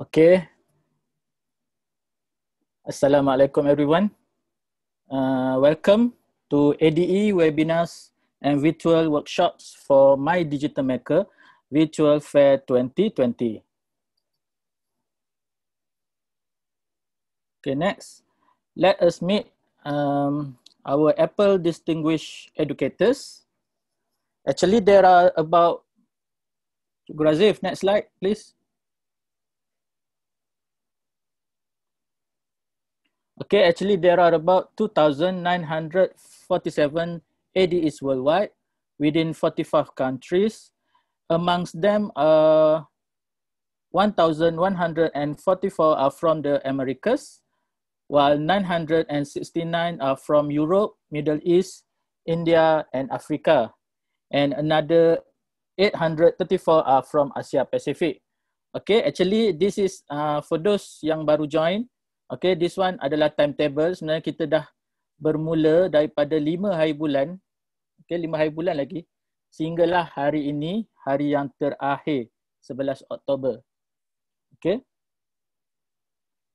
Okay. Assalamualaikum everyone. Uh, welcome to ADE webinars and virtual workshops for My Digital Maker Virtual Fair 2020. Okay, next. Let us meet um, our Apple Distinguished Educators. Actually, there are about, Grazif, next slide, please. Okay, actually there are about 2,947 ADEs worldwide within 45 countries. Amongst them, uh, 1,144 are from the Americas, while 969 are from Europe, Middle East, India, and Africa. And another 834 are from Asia Pacific. Okay, actually this is uh, for those yang baru join, Okay, this one adalah timetable. Sebenarnya kita dah bermula daripada lima hari bulan. Okay, lima hari bulan lagi. Sehinggalah hari ini, hari yang terakhir, 11 Oktober. Okay.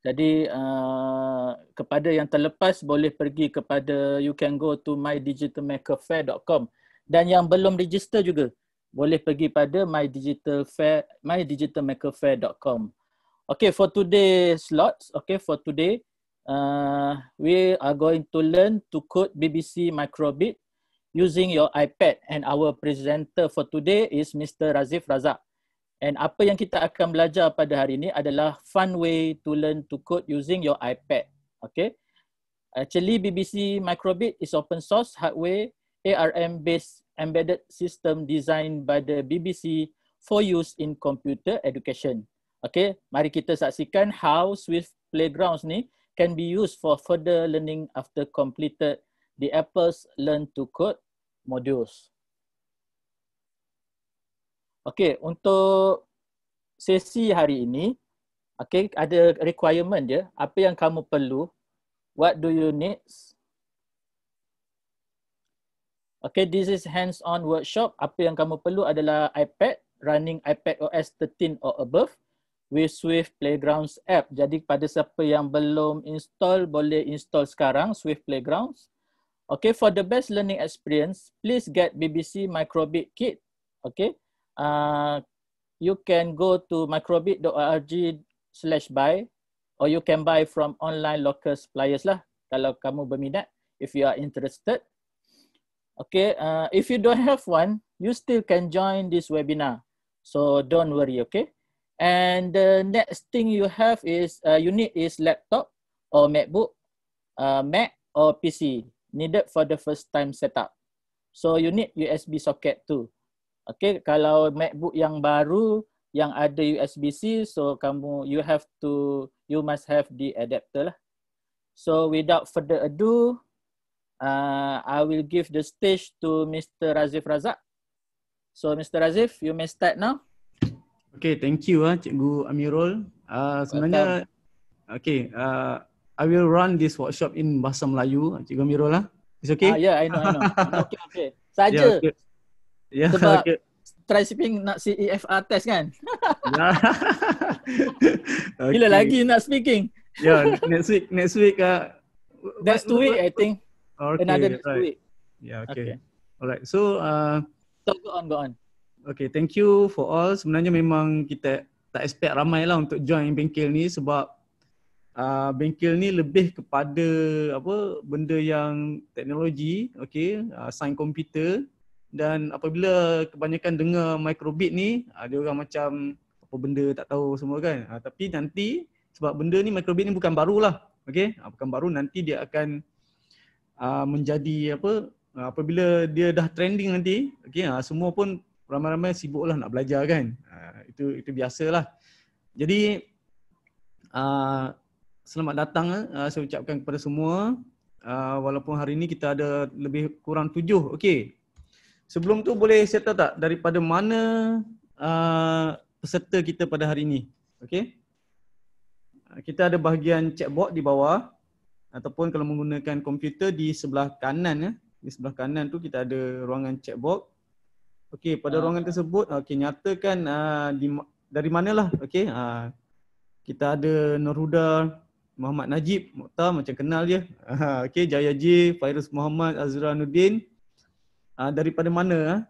Jadi, uh, kepada yang terlepas boleh pergi kepada you can go to mydigitalmakerfair.com dan yang belum register juga boleh pergi pada mydigitalfair mydigitalmakerfair.com. Okay, for today slots, okay, for today, uh, we are going to learn to code BBC Microbit using your iPad. And our presenter for today is Mr. Razif Razak. And apa yang kita akan belajar pada hari ini adalah fun way to learn to code using your iPad. Okay. Actually, BBC Microbit is open source hardware ARM-based embedded system designed by the BBC for use in computer education. Okay, mari kita saksikan how Swift Playgrounds ni can be used for further learning after completed the Apple's Learn to Code modules. Okay, untuk sesi hari ini, okay, ada requirement dia. Apa yang kamu perlu? What do you need? Okay, this is hands-on workshop. Apa yang kamu perlu adalah iPad, running iPad OS 13 or above. Swift Playgrounds app. Jadi pada siapa yang belum install, boleh install sekarang Swift Playgrounds. Okay, for the best learning experience, please get BBC Microbit Kit. Okay, uh, you can go to microbit.org slash buy or you can buy from online local suppliers lah kalau kamu berminat, if you are interested. Okay, uh, if you don't have one, you still can join this webinar. So don't worry, okay? And the next thing you have is uh, you need is laptop or MacBook, uh, Mac or PC needed for the first time setup. So you need USB socket too. Okay, kalau MacBook yang baru yang ada USB-C, so kamu you have to you must have the adapter lah. So without further ado, uh, I will give the stage to Mr. Razif Razak. So Mr. Razif, you may start now. Okay, thank you ah, Cikgu Amirul. Ah, uh, sebenarnya, okay, uh, I will run this workshop in Bahasa Melayu, Cikgu Amirul lah. It's okay? Ah, yeah, I know, I know. okay, okay. Saja. Yeah, okay. Yeah, Sebab okay. try speaking nak CEFR test kan? okay. Gila lagi nak speaking. yeah, next week, next week. Uh, next two week, I think. Okay, Another next right. week. Yeah, okay. okay. Alright, so. Uh, so go on, go on. Okay, thank you for all. Sebenarnya memang kita tak expect ramai lah untuk join bengkel ni sebab uh, bengkel ni lebih kepada apa benda yang teknologi, okay, uh, sains komputer dan apabila kebanyakan dengar microbit ni, uh, dia orang macam apa benda tak tahu semua kan. Uh, tapi nanti sebab benda ni microbit ni bukan baru lah, okay, uh, bukan baru nanti dia akan uh, menjadi apa uh, apabila dia dah trending nanti, okay, uh, semua pun ramai-ramai sibuk lah nak belajar kan. Uh, itu itu biasalah. Jadi uh, selamat datang uh, saya ucapkan kepada semua uh, walaupun hari ini kita ada lebih kurang tujuh. Okey. Sebelum tu boleh saya tak daripada mana uh, peserta kita pada hari ini? Okey. Kita ada bahagian chatbot di bawah ataupun kalau menggunakan komputer di sebelah kanan ya. Di sebelah kanan tu kita ada ruangan chatbot. Okey, pada uh. ruangan tersebut, okey nyatakan uh, di, dari manalah, okey. Uh, kita ada Neruda Muhammad Najib, Mokhtar macam kenal dia. Uh, okey, Jaya J, Virus Muhammad Azra Nudin. Uh, daripada mana? Uh?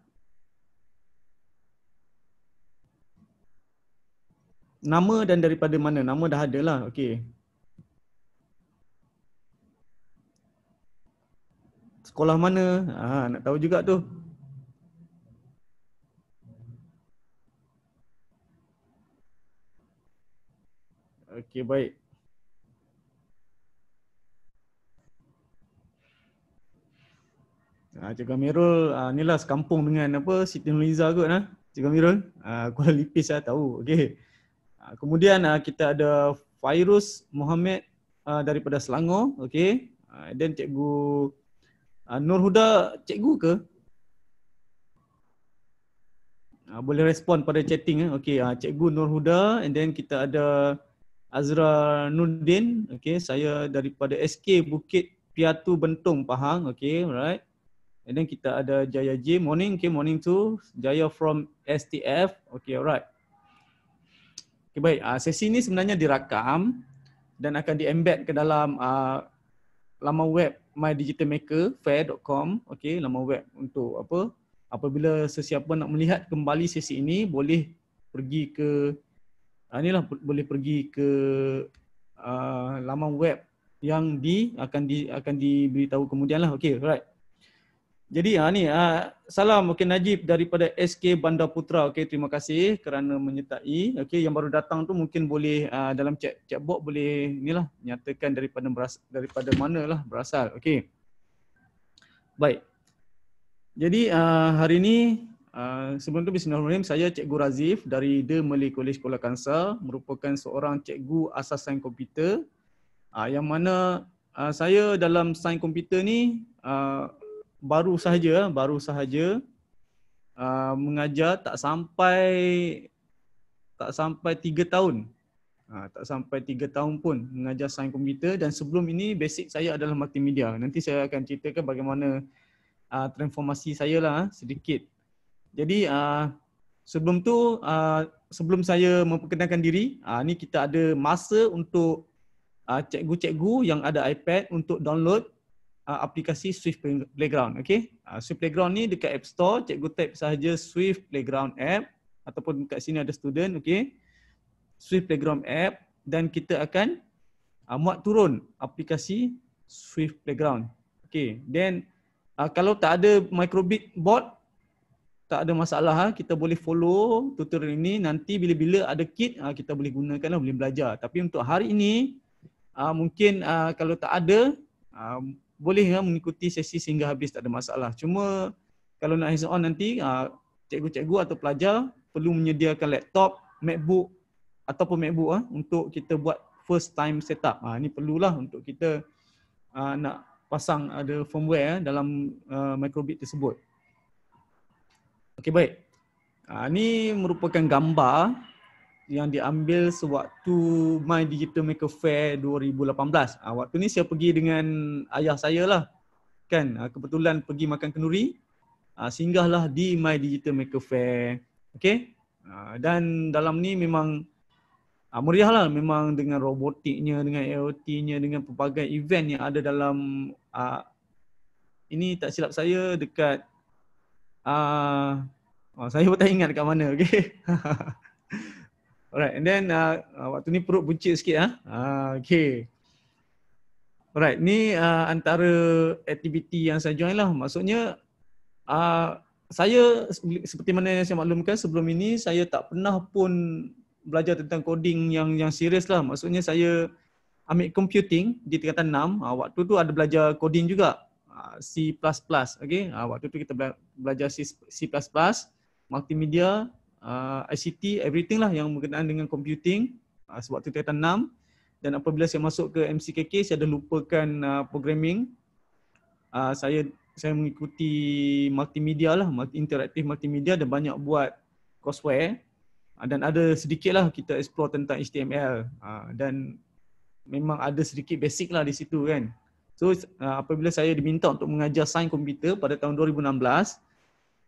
Nama dan daripada mana? Nama dah ada lah, okey. Sekolah mana? Ah, nak tahu juga tu. Okey baik. Ah Cik Amirul, ah ni lah sekampung dengan apa Siti Nurizah kot nah. Cik Amirul, ah Kuala Lipis lah tahu. Okey. Ah, kemudian ah, kita ada Fairuz Muhammad ah, daripada Selangor, okey. Ah, then cikgu ah, Nur Huda, cikgu ke? Ah, boleh respon pada chatting eh. Okey, ah, cikgu Nur Huda and then kita ada Azra Nudin. Okay, saya daripada SK Bukit Piatu Bentong, Pahang. Okay, alright. And then kita ada Jaya J. Morning, okay, morning tu. Jaya from STF. Okay, alright. Okay, baik. Uh, sesi ni sebenarnya dirakam dan akan diembed ke dalam uh, laman web mydigitalmakerfair.com. Okay, laman web untuk apa? Apabila sesiapa nak melihat kembali sesi ini, boleh pergi ke uh, inilah boleh pergi ke uh, laman web yang di akan di akan diberitahu kemudian lah. okey right jadi ha, ni ha, salam okey Najib daripada SK Bandar Putra okey terima kasih kerana menyertai okey yang baru datang tu mungkin boleh ha, dalam chat chat box boleh inilah nyatakan daripada daripada mana lah berasal okey baik jadi ha, hari ni Ah, sebelum tu bismillahirrahmanirrahim saya cikgu Razif dari The Malay College Kuala Kangsar merupakan seorang cikgu asas sains komputer uh, yang mana uh, saya dalam sains komputer ni uh, baru sahaja baru sahaja uh, mengajar tak sampai tak sampai tiga tahun Ha, tak sampai tiga tahun pun mengajar sains komputer dan sebelum ini basic saya adalah multimedia. Nanti saya akan ceritakan bagaimana uh, transformasi saya lah sedikit jadi uh, sebelum tu, uh, sebelum saya memperkenalkan diri, uh, ni kita ada masa untuk uh, cikgu-cikgu yang ada iPad untuk download uh, aplikasi Swift Playground. Okay? Uh, Swift Playground ni dekat App Store, cikgu tap sahaja Swift Playground App ataupun kat sini ada student, okay? Swift Playground App dan kita akan uh, muat turun aplikasi Swift Playground. Okay, then uh, kalau tak ada microbit board, tak ada masalah ha. kita boleh follow tutorial ini nanti bila-bila ada kit ha, kita boleh gunakan lah, boleh belajar tapi untuk hari ini ha, mungkin kalau tak ada boleh mengikuti sesi sehingga habis tak ada masalah cuma kalau nak hands on nanti cikgu-cikgu atau pelajar perlu menyediakan laptop macbook ataupun macbook untuk kita buat first time setup ini perlulah untuk kita nak pasang ada firmware dalam microbit tersebut Okey baik. Ha, ini merupakan gambar yang diambil sewaktu My Digital Maker Fair 2018. Ha, waktu ni saya pergi dengan ayah saya lah. Kan ha, kebetulan pergi makan kenduri. Ha, singgahlah di My Digital Maker Fair. Okey. Ha, dan dalam ni memang ha, meriah lah memang dengan robotiknya, dengan IoT-nya, dengan pelbagai event yang ada dalam ha, ini tak silap saya dekat Uh, Oh, saya pun tak ingat dekat mana, okay. Alright, and then uh, uh, waktu ni perut buncit sikit. Huh? Ah. Uh, ah, okay. Alright, ni uh, antara aktiviti yang saya join lah. Maksudnya, uh, saya seperti mana yang saya maklumkan sebelum ini, saya tak pernah pun belajar tentang coding yang yang serius lah. Maksudnya saya ambil computing di tingkatan 6. Uh, ah, waktu tu ada belajar coding juga. C++, okay. Uh, waktu tu kita belajar C, C++ multimedia, uh, ICT, everything lah yang berkenaan dengan computing uh, sebab tu tingkatan 6 dan apabila saya masuk ke MCKK saya dah lupakan uh, programming uh, saya saya mengikuti multimedia lah multi interaktif multimedia dan banyak buat courseware uh, dan ada sedikit lah kita explore tentang HTML uh, dan memang ada sedikit basic lah di situ kan so uh, apabila saya diminta untuk mengajar sains komputer pada tahun 2016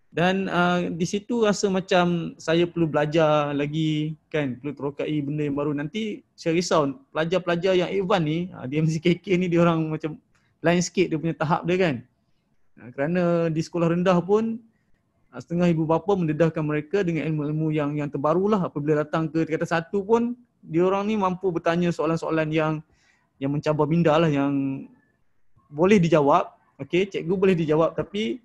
dan uh, di situ rasa macam saya perlu belajar lagi kan perlu terokai benda yang baru nanti saya risau pelajar-pelajar yang Evan ni uh, di MCKK ni dia orang macam lain sikit dia punya tahap dia kan uh, kerana di sekolah rendah pun uh, setengah ibu bapa mendedahkan mereka dengan ilmu-ilmu yang yang terbarulah apabila datang ke kata satu pun dia orang ni mampu bertanya soalan-soalan yang yang mencabar minda lah yang boleh dijawab okey cikgu boleh dijawab tapi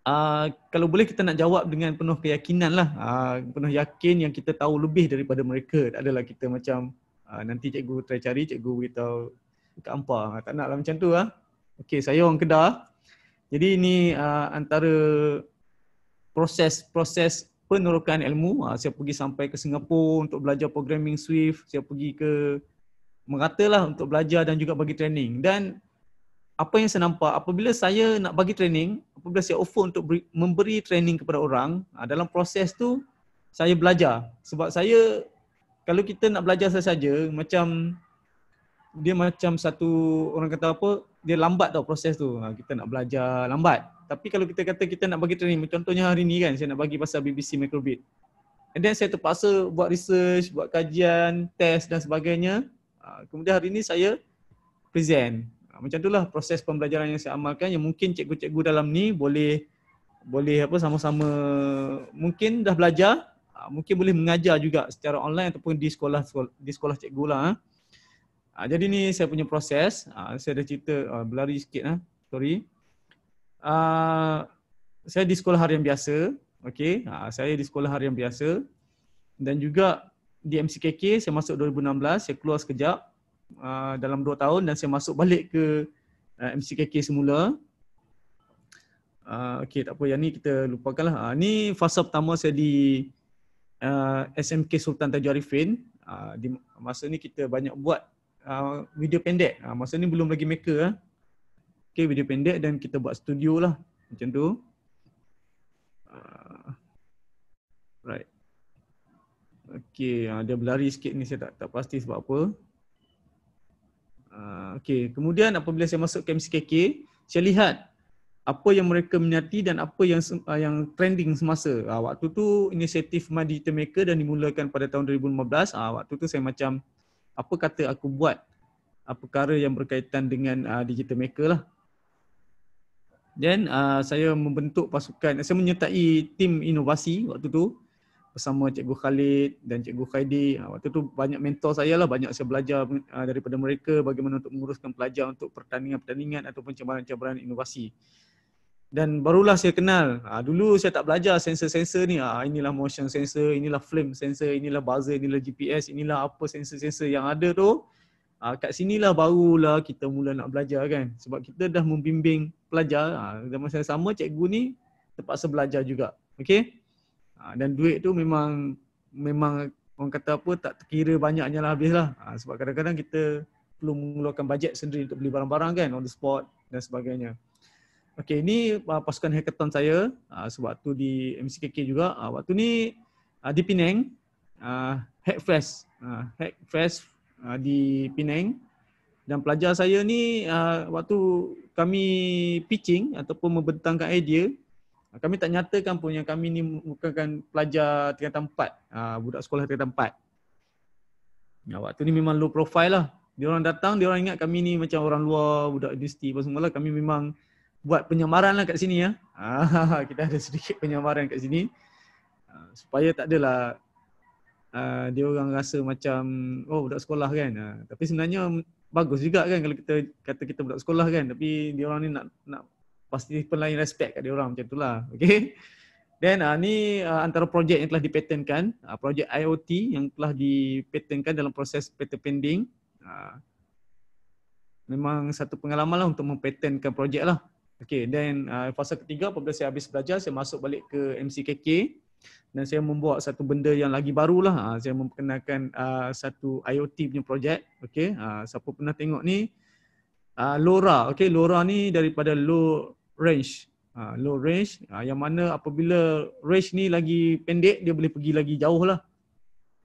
Ah, kalau boleh kita nak jawab dengan penuh keyakinan lah uh, penuh yakin yang kita tahu lebih daripada mereka tak adalah kita macam uh, nanti cikgu try cari cikgu beritahu kat Ampa tak nak lah macam tu lah Okay, saya orang Kedah jadi ini uh, antara proses-proses penerokan ilmu uh, saya pergi sampai ke Singapura untuk belajar programming Swift saya pergi ke meratalah untuk belajar dan juga bagi training dan apa yang saya nampak apabila saya nak bagi training apabila saya offer untuk beri, memberi training kepada orang, uh, dalam proses tu saya belajar. Sebab saya kalau kita nak belajar saja macam dia macam satu orang kata apa dia lambat tau proses tu. Ah, kita nak belajar lambat. Tapi kalau kita kata kita nak bagi training, contohnya hari ni kan saya nak bagi pasal BBC microbit. And then saya terpaksa buat research, buat kajian, test dan sebagainya. Ah, kemudian hari ni saya present. Ah, macam itulah proses pembelajaran yang saya amalkan yang mungkin cikgu-cikgu dalam ni boleh boleh apa sama-sama mungkin dah belajar ah, mungkin boleh mengajar juga secara online ataupun di sekolah di sekolah cikgu lah. Ah. jadi ni saya punya proses. saya dah cerita berlari sikit lah. Sorry. saya di sekolah harian biasa. Okay. saya di sekolah harian biasa. Dan juga di MCKK saya masuk 2016, saya keluar sekejap uh, dalam 2 tahun dan saya masuk balik ke uh, MCKK semula. Uh, okay, tak apa. Yang ni kita lupakanlah. Uh, ni fasa pertama saya di uh, SMK Sultan Tajuh Arifin. Uh, di masa ni kita banyak buat uh, video pendek. Uh, masa ni belum lagi maker. Uh. Okay, video pendek dan kita buat studio lah. Macam tu. Uh, right. Okay, ada uh, berlari sikit ni saya tak, tak pasti sebab apa. Ah, okay. Kemudian apabila saya masuk ke MCKK, saya lihat apa yang mereka minati dan apa yang uh, yang trending semasa. Uh, waktu tu inisiatif My Digital Maker dan dimulakan pada tahun 2015. Uh, waktu tu saya macam apa kata aku buat uh, perkara yang berkaitan dengan uh, Digital Maker lah. Then uh, saya membentuk pasukan, saya menyertai tim inovasi waktu tu bersama Cikgu Khalid dan Cikgu Khaidi. Ha, waktu tu banyak mentor saya lah, banyak saya belajar ha, daripada mereka bagaimana untuk menguruskan pelajar untuk pertandingan-pertandingan ataupun cabaran-cabaran inovasi. Dan barulah saya kenal, ha, dulu saya tak belajar sensor-sensor ni, inilah motion sensor, inilah flame sensor, inilah buzzer, inilah GPS, inilah apa sensor-sensor yang ada tu. Kat sinilah barulah kita mula nak belajar kan. Sebab kita dah membimbing pelajar, zaman saya sama cikgu ni terpaksa belajar juga. Okay? Ha, dan duit tu memang memang orang kata apa tak terkira banyaknya lah habis lah ha, sebab kadang-kadang kita perlu mengeluarkan bajet sendiri untuk beli barang-barang kan on the spot dan sebagainya Okay, ini uh, pasukan hackathon saya ha, sebab tu di MCKK juga. waktu ni di Penang, Hackfest. Hackfest di Penang. Dan pelajar saya ni waktu kami pitching ataupun membentangkan idea kami tak nyatakan pun yang kami ni merupakan pelajar tingkatan 4 ah, budak sekolah tingkatan 4 ya, waktu ni memang low profile lah dia orang datang dia orang ingat kami ni macam orang luar budak industri. apa semua lah kami memang buat penyamaran lah kat sini ya ah, kita ada sedikit penyamaran kat sini ah, supaya tak adalah dia orang rasa macam oh budak sekolah kan tapi sebenarnya bagus juga kan kalau kita kata kita budak sekolah kan tapi dia orang ni nak nak pasti pun lain respect kat dia orang macam itulah okey then uh, ni uh, antara projek yang telah dipatenkan uh, projek IoT yang telah dipatenkan dalam proses patent pending uh, memang satu pengalaman lah untuk mempatenkan projek lah okay. then uh, fasa ketiga apabila saya habis belajar saya masuk balik ke MCKK dan saya membuat satu benda yang lagi baru lah uh, saya memperkenalkan uh, satu IoT punya projek okay. uh, siapa pernah tengok ni Uh, Lora, okay. Lora ni daripada Lora range. Ha, low range ha, yang mana apabila range ni lagi pendek dia boleh pergi lagi jauh lah.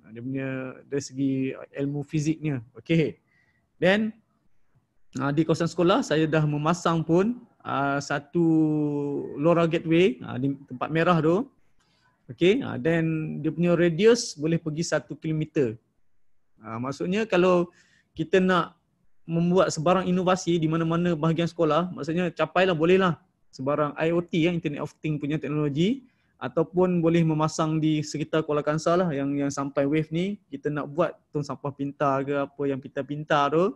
Ha, dia punya dari segi ilmu fiziknya. Okay. Then ha, di kawasan sekolah saya dah memasang pun ha, satu LoRa gateway ha, di tempat merah tu. Okay. Ha, then dia punya radius boleh pergi satu kilometer. Ha, maksudnya kalau kita nak membuat sebarang inovasi di mana-mana bahagian sekolah, maksudnya capailah bolehlah sebarang IoT ya eh, Internet of Thing punya teknologi ataupun boleh memasang di sekitar Kuala Kangsar lah yang yang sampai wave ni kita nak buat tong sampah pintar ke apa yang kita pintar tu.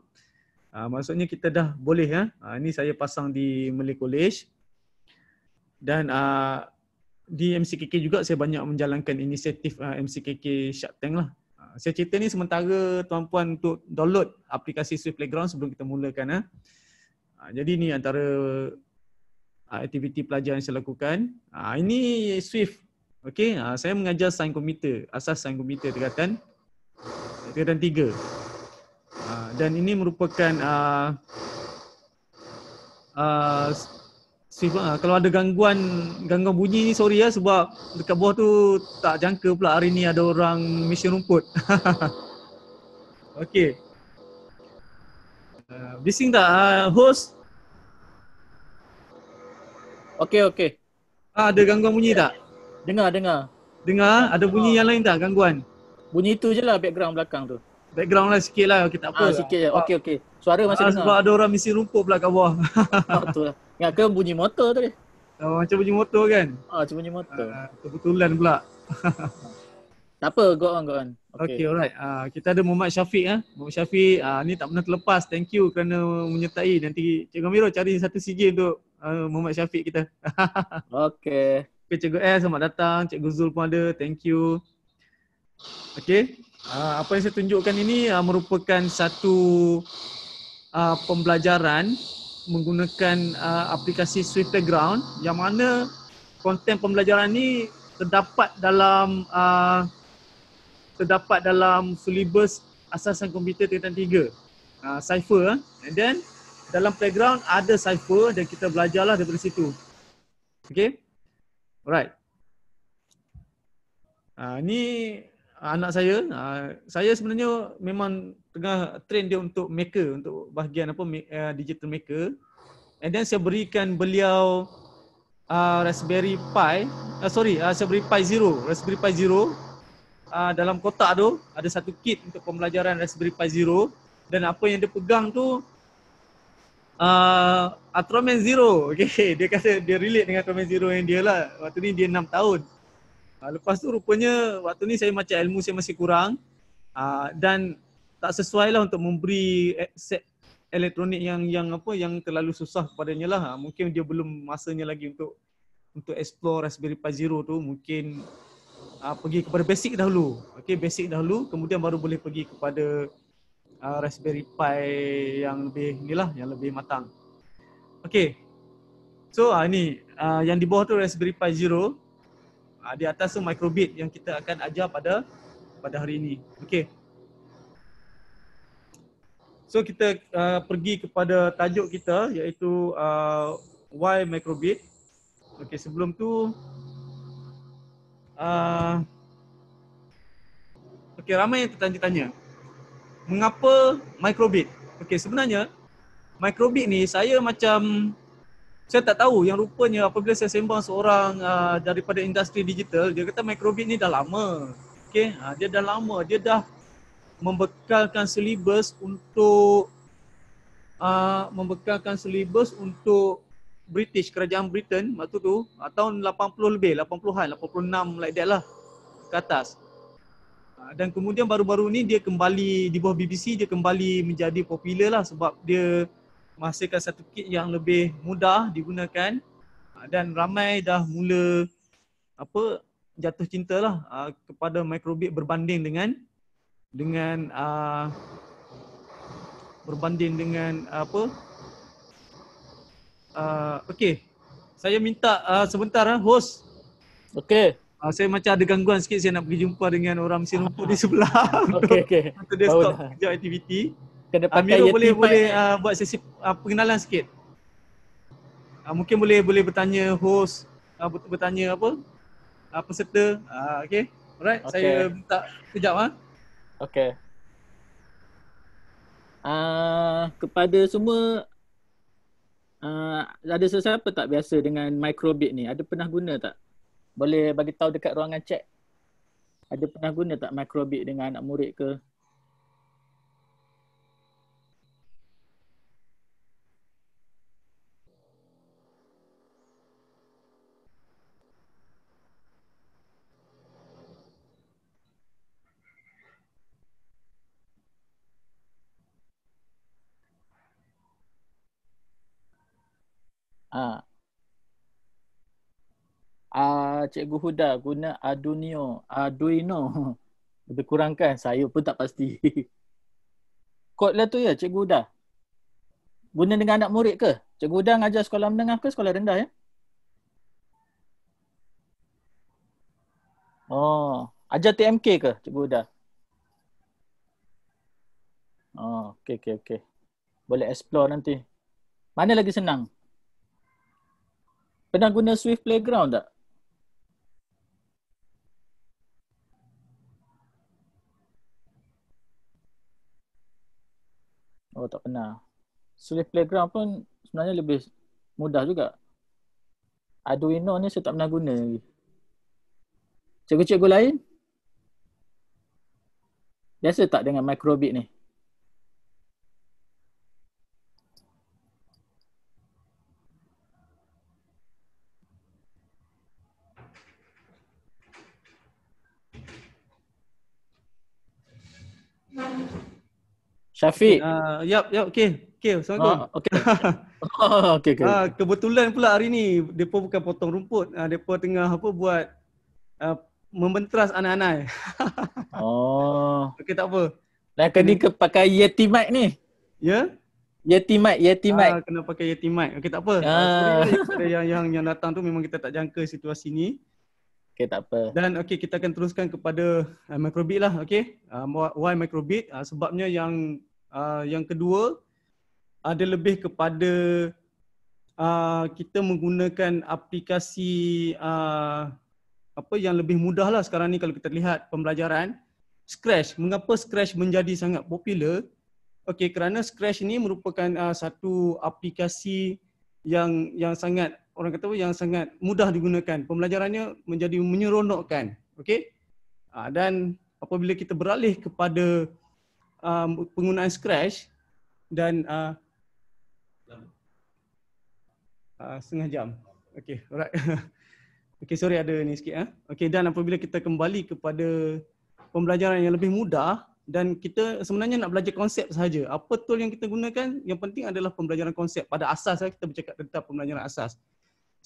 Ha, maksudnya kita dah boleh ya. Eh. Ah, ha, ini saya pasang di Malay College. Dan uh, di MCKK juga saya banyak menjalankan inisiatif uh, MCKK Shark Tank lah. Ah, saya cerita ni sementara tuan-puan untuk download aplikasi Swift Playground sebelum kita mulakan. Ah. Ah, jadi ni antara aktiviti pelajar yang saya lakukan. Ini Swift. Okay, saya mengajar sains komputer, asas sains komputer tingkatan tingkatan tiga. Dan ini merupakan uh, uh, Swift ha, kalau ada gangguan gangguan bunyi ni sorry ya sebab dekat bawah tu tak jangka pula hari ni ada orang mission rumput. Okey. Uh, bising tak uh, host? Okey okey. Ha, ada gangguan bunyi tak? Dengar dengar. Dengar? Ada bunyi yang lain tak gangguan? Bunyi tu je lah background belakang tu. Background lah sikit lah. Okey tak apa. Ha, sikit lah. je. Okey okey. Suara masih ha, dengar. Sebab ada orang mesti rumput pula kat bawah. Betul lah. Ingat ke bunyi motor tadi? Oh, macam bunyi motor kan? Ah, macam bunyi motor. Uh, kebetulan pula. tak apa, go on, go on. Okay, okay alright. Uh, kita ada Muhammad Syafiq. Eh. Muhammad Syafiq uh, ni tak pernah terlepas. Thank you kerana menyertai. Nanti Cikgu Amiro cari satu CJ untuk uh, Muhammad Syafiq kita. okay. Okay, Cikgu Eh, selamat datang. Cikgu Zul pun ada. Thank you. Okay. Uh, apa yang saya tunjukkan ini uh, merupakan satu uh, pembelajaran menggunakan uh, aplikasi Playground yang mana konten pembelajaran ni terdapat dalam uh, terdapat dalam syllabus asasan komputer tingkatan 3 uh, cipher eh. and then dalam playground ada cipher dan kita belajarlah daripada situ Okay, alright uh, ni anak saya uh, saya sebenarnya memang tengah train dia untuk maker untuk bahagian apa uh, digital maker and then saya berikan beliau uh, Raspberry Pi uh, sorry uh, ah, Raspberry Pi Zero Raspberry Pi Zero uh, dalam kotak tu ada satu kit untuk pembelajaran Raspberry Pi Zero dan apa yang dia pegang tu uh, Ultraman Zero okay. dia kata dia relate dengan Ultraman Zero yang dia lah waktu ni dia 6 tahun uh, lepas tu rupanya waktu ni saya macam ilmu saya masih kurang uh, dan tak sesuai lah untuk memberi e-, set elektronik yang yang apa yang terlalu susah kepadanya lah. Ha, mungkin dia belum masanya lagi untuk untuk explore Raspberry Pi Zero tu mungkin uh, pergi kepada basic dahulu. Okey basic dahulu kemudian baru boleh pergi kepada uh, Raspberry Pi yang lebih inilah yang lebih matang. Okey. So uh, ni uh, yang di bawah tu Raspberry Pi Zero uh, di atas tu Microbit yang kita akan ajar pada pada hari ini. Okey. So kita uh, pergi kepada tajuk kita iaitu uh, why microbit. Okey sebelum tu uh, Okey ramai yang tertanya-tanya. Mengapa microbit? Okey sebenarnya microbit ni saya macam saya tak tahu yang rupanya apabila saya sembang seorang uh, daripada industri digital dia kata microbit ni dah lama. Okey, uh, dia dah lama, dia dah membekalkan syllabus untuk uh, membekalkan silibus untuk British kerajaan Britain waktu tu uh, tahun 80 lebih 80-an 86 like that lah ke atas uh, dan kemudian baru-baru ni dia kembali di bawah BBC dia kembali menjadi popular lah sebab dia menghasilkan satu kit yang lebih mudah digunakan uh, dan ramai dah mula apa jatuh cinta lah kepada microbit berbanding dengan dengan uh, berbanding dengan uh, apa uh, okey saya minta uh, sebentar uh, host okey uh, saya macam ada gangguan sikit saya nak pergi jumpa dengan orang mesin lumpur di sebelah okey okey untuk dia stop kejap aktiviti kena pakai uh, boleh boleh uh, buat sesi uh, pengenalan sikit uh, mungkin boleh boleh bertanya host uh, bertanya apa uh, peserta uh, okey alright okay. saya minta kejap ah uh. Okay. Uh, ah, kepada semua uh, ada sesiapa tak biasa dengan microbit ni? Ada pernah guna tak? Boleh bagi tahu dekat ruangan chat. Ada pernah guna tak microbit dengan anak murid ke Ha. Ah, uh, Cikgu Huda guna adunio, aduino Lebih kurang Saya pun tak pasti. Kod lah tu ya, Cikgu Huda. Guna dengan anak murid ke? Cikgu Huda ngajar sekolah menengah ke sekolah rendah ya? Oh, ajar TMK ke Cikgu Huda? Oh, okey, okey, okey. Boleh explore nanti. Mana lagi senang? Pernah guna Swift Playground tak? Oh tak pernah. Swift Playground pun sebenarnya lebih mudah juga. Arduino ni saya tak pernah guna lagi. Cikgu-cikgu lain? Biasa tak dengan microbit ni? Syafiq. Ah, uh, yap, yap, okey. Okey, Assalamualaikum. Ah, okey. Oh, okey, okey. Ah, kebetulan pula hari ni depa bukan potong rumput, ah uh, depa tengah apa buat uh, membentras anak-anak. oh. Okey, tak apa. Dan kena ke pakai Yeti mic ni. Ya? Yeah? Yeti mic, Yeti mic. Ah, kena pakai Yeti mic. Okey, tak apa. Ah. ah Sorry, yang yang yang datang tu memang kita tak jangka situasi ni. Okay, tak apa. Dan okay, kita akan teruskan kepada uh, microbit lah okay? Uh, why microbit? Uh, sebabnya yang Ah, yang kedua ada lebih kepada uh, kita menggunakan aplikasi uh, apa yang lebih mudah lah sekarang ni kalau kita lihat pembelajaran Scratch. Mengapa Scratch menjadi sangat popular? Okey, kerana Scratch ni merupakan uh, satu aplikasi yang yang sangat orang kata yang sangat mudah digunakan. Pembelajarannya menjadi menyeronokkan. Okey. Uh, dan apabila kita beralih kepada um, penggunaan Scratch dan uh, uh, setengah jam. Okay, alright. okay, sorry ada ni sikit. Eh. Okay, dan apabila kita kembali kepada pembelajaran yang lebih mudah dan kita sebenarnya nak belajar konsep sahaja. Apa tool yang kita gunakan, yang penting adalah pembelajaran konsep. Pada asas eh, kita bercakap tentang pembelajaran asas.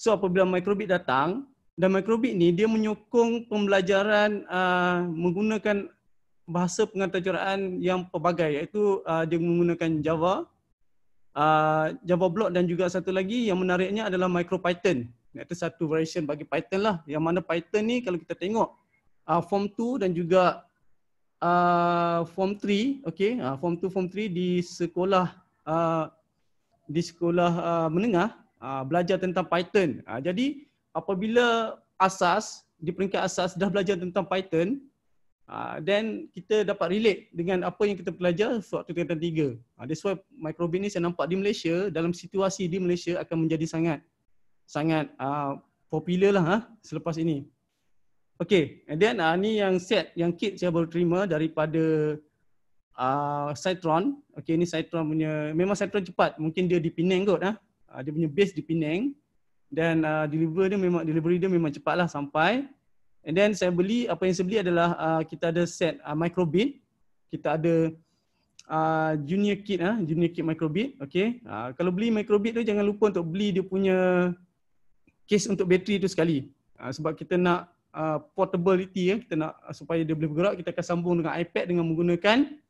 So apabila microbit datang, dan microbit ni dia menyokong pembelajaran uh, menggunakan bahasa pengaturan yang pelbagai iaitu uh, dia menggunakan Java, uh, Java Block dan juga satu lagi yang menariknya adalah Micro Python Iaitu satu versi bagi Python lah. Yang mana Python ni kalau kita tengok uh, Form 2 dan juga uh, Form 3, okay, uh, Form 2, Form 3 di sekolah uh, di sekolah uh, menengah uh, belajar tentang Python. Uh, jadi apabila asas di peringkat asas dah belajar tentang Python, Ah, then kita dapat relate dengan apa yang kita pelajar waktu tingkatan tiga. Uh, ah, that's why microbe ini saya nampak di Malaysia, dalam situasi di Malaysia akan menjadi sangat sangat uh, popular lah huh, selepas ini. Okay, and then uh, ni yang set, yang kit saya baru terima daripada uh, Citron. Okay, ni Citron punya, memang Citron cepat. Mungkin dia di Penang kot. Huh? Uh, dia punya base di Penang. Dan uh, deliver dia memang, delivery dia memang cepat lah sampai. And then saya beli, apa yang saya beli adalah uh, kita ada set uh, micro bin. Kita ada uh, junior kit, uh, junior kit micro bin. Okay. Uh, kalau beli micro bin tu jangan lupa untuk beli dia punya case untuk bateri tu sekali. Uh, sebab kita nak uh, portability, uh, kita nak uh, supaya dia boleh bergerak, kita akan sambung dengan iPad dengan menggunakan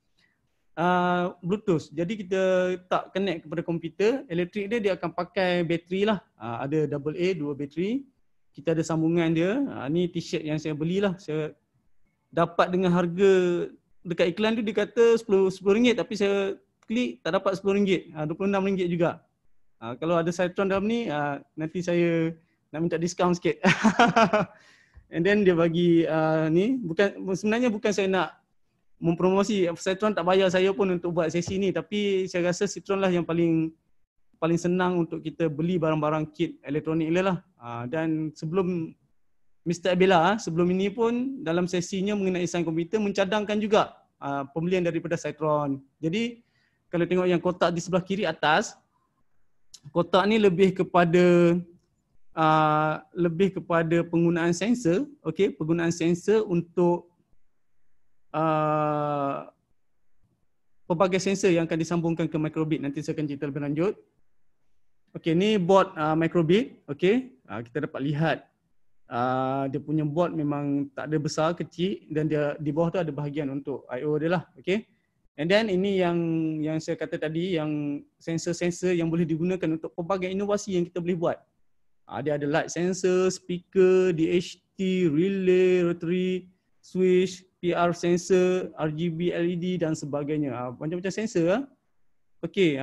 uh, Bluetooth. Jadi kita tak connect kepada komputer, elektrik dia dia akan pakai bateri lah. Uh, ada AA, dua bateri kita ada sambungan dia. Ha, ni t-shirt yang saya belilah. Saya dapat dengan harga dekat iklan tu dia kata RM10 tapi saya klik tak dapat RM10. RM26 ha, juga. Ha, kalau ada Citron dalam ni, ha, nanti saya nak minta diskaun sikit. And then dia bagi uh, ni, bukan sebenarnya bukan saya nak mempromosi, Citron tak bayar saya pun untuk buat sesi ni tapi saya rasa Citron lah yang paling paling senang untuk kita beli barang-barang kit elektronik dia lah. Ha, dan sebelum Mr. Abela ha, sebelum ini pun dalam sesinya mengenai sains komputer mencadangkan juga ha, pembelian daripada Citron. Jadi kalau tengok yang kotak di sebelah kiri atas, kotak ni lebih kepada uh, lebih kepada penggunaan sensor, okey, penggunaan sensor untuk uh, pelbagai sensor yang akan disambungkan ke microbit nanti saya akan cerita lebih lanjut. Okey, ni board uh, microbit. Okey, uh, kita dapat lihat uh, dia punya board memang tak ada besar, kecil dan dia di bawah tu ada bahagian untuk I.O. dia lah. Okey, And then ini yang yang saya kata tadi, yang sensor-sensor yang boleh digunakan untuk pelbagai inovasi yang kita boleh buat. Uh, dia ada light sensor, speaker, DHT, relay, rotary, switch, PR sensor, RGB LED dan sebagainya. Uh, macam-macam ah. uh, sensor Okey.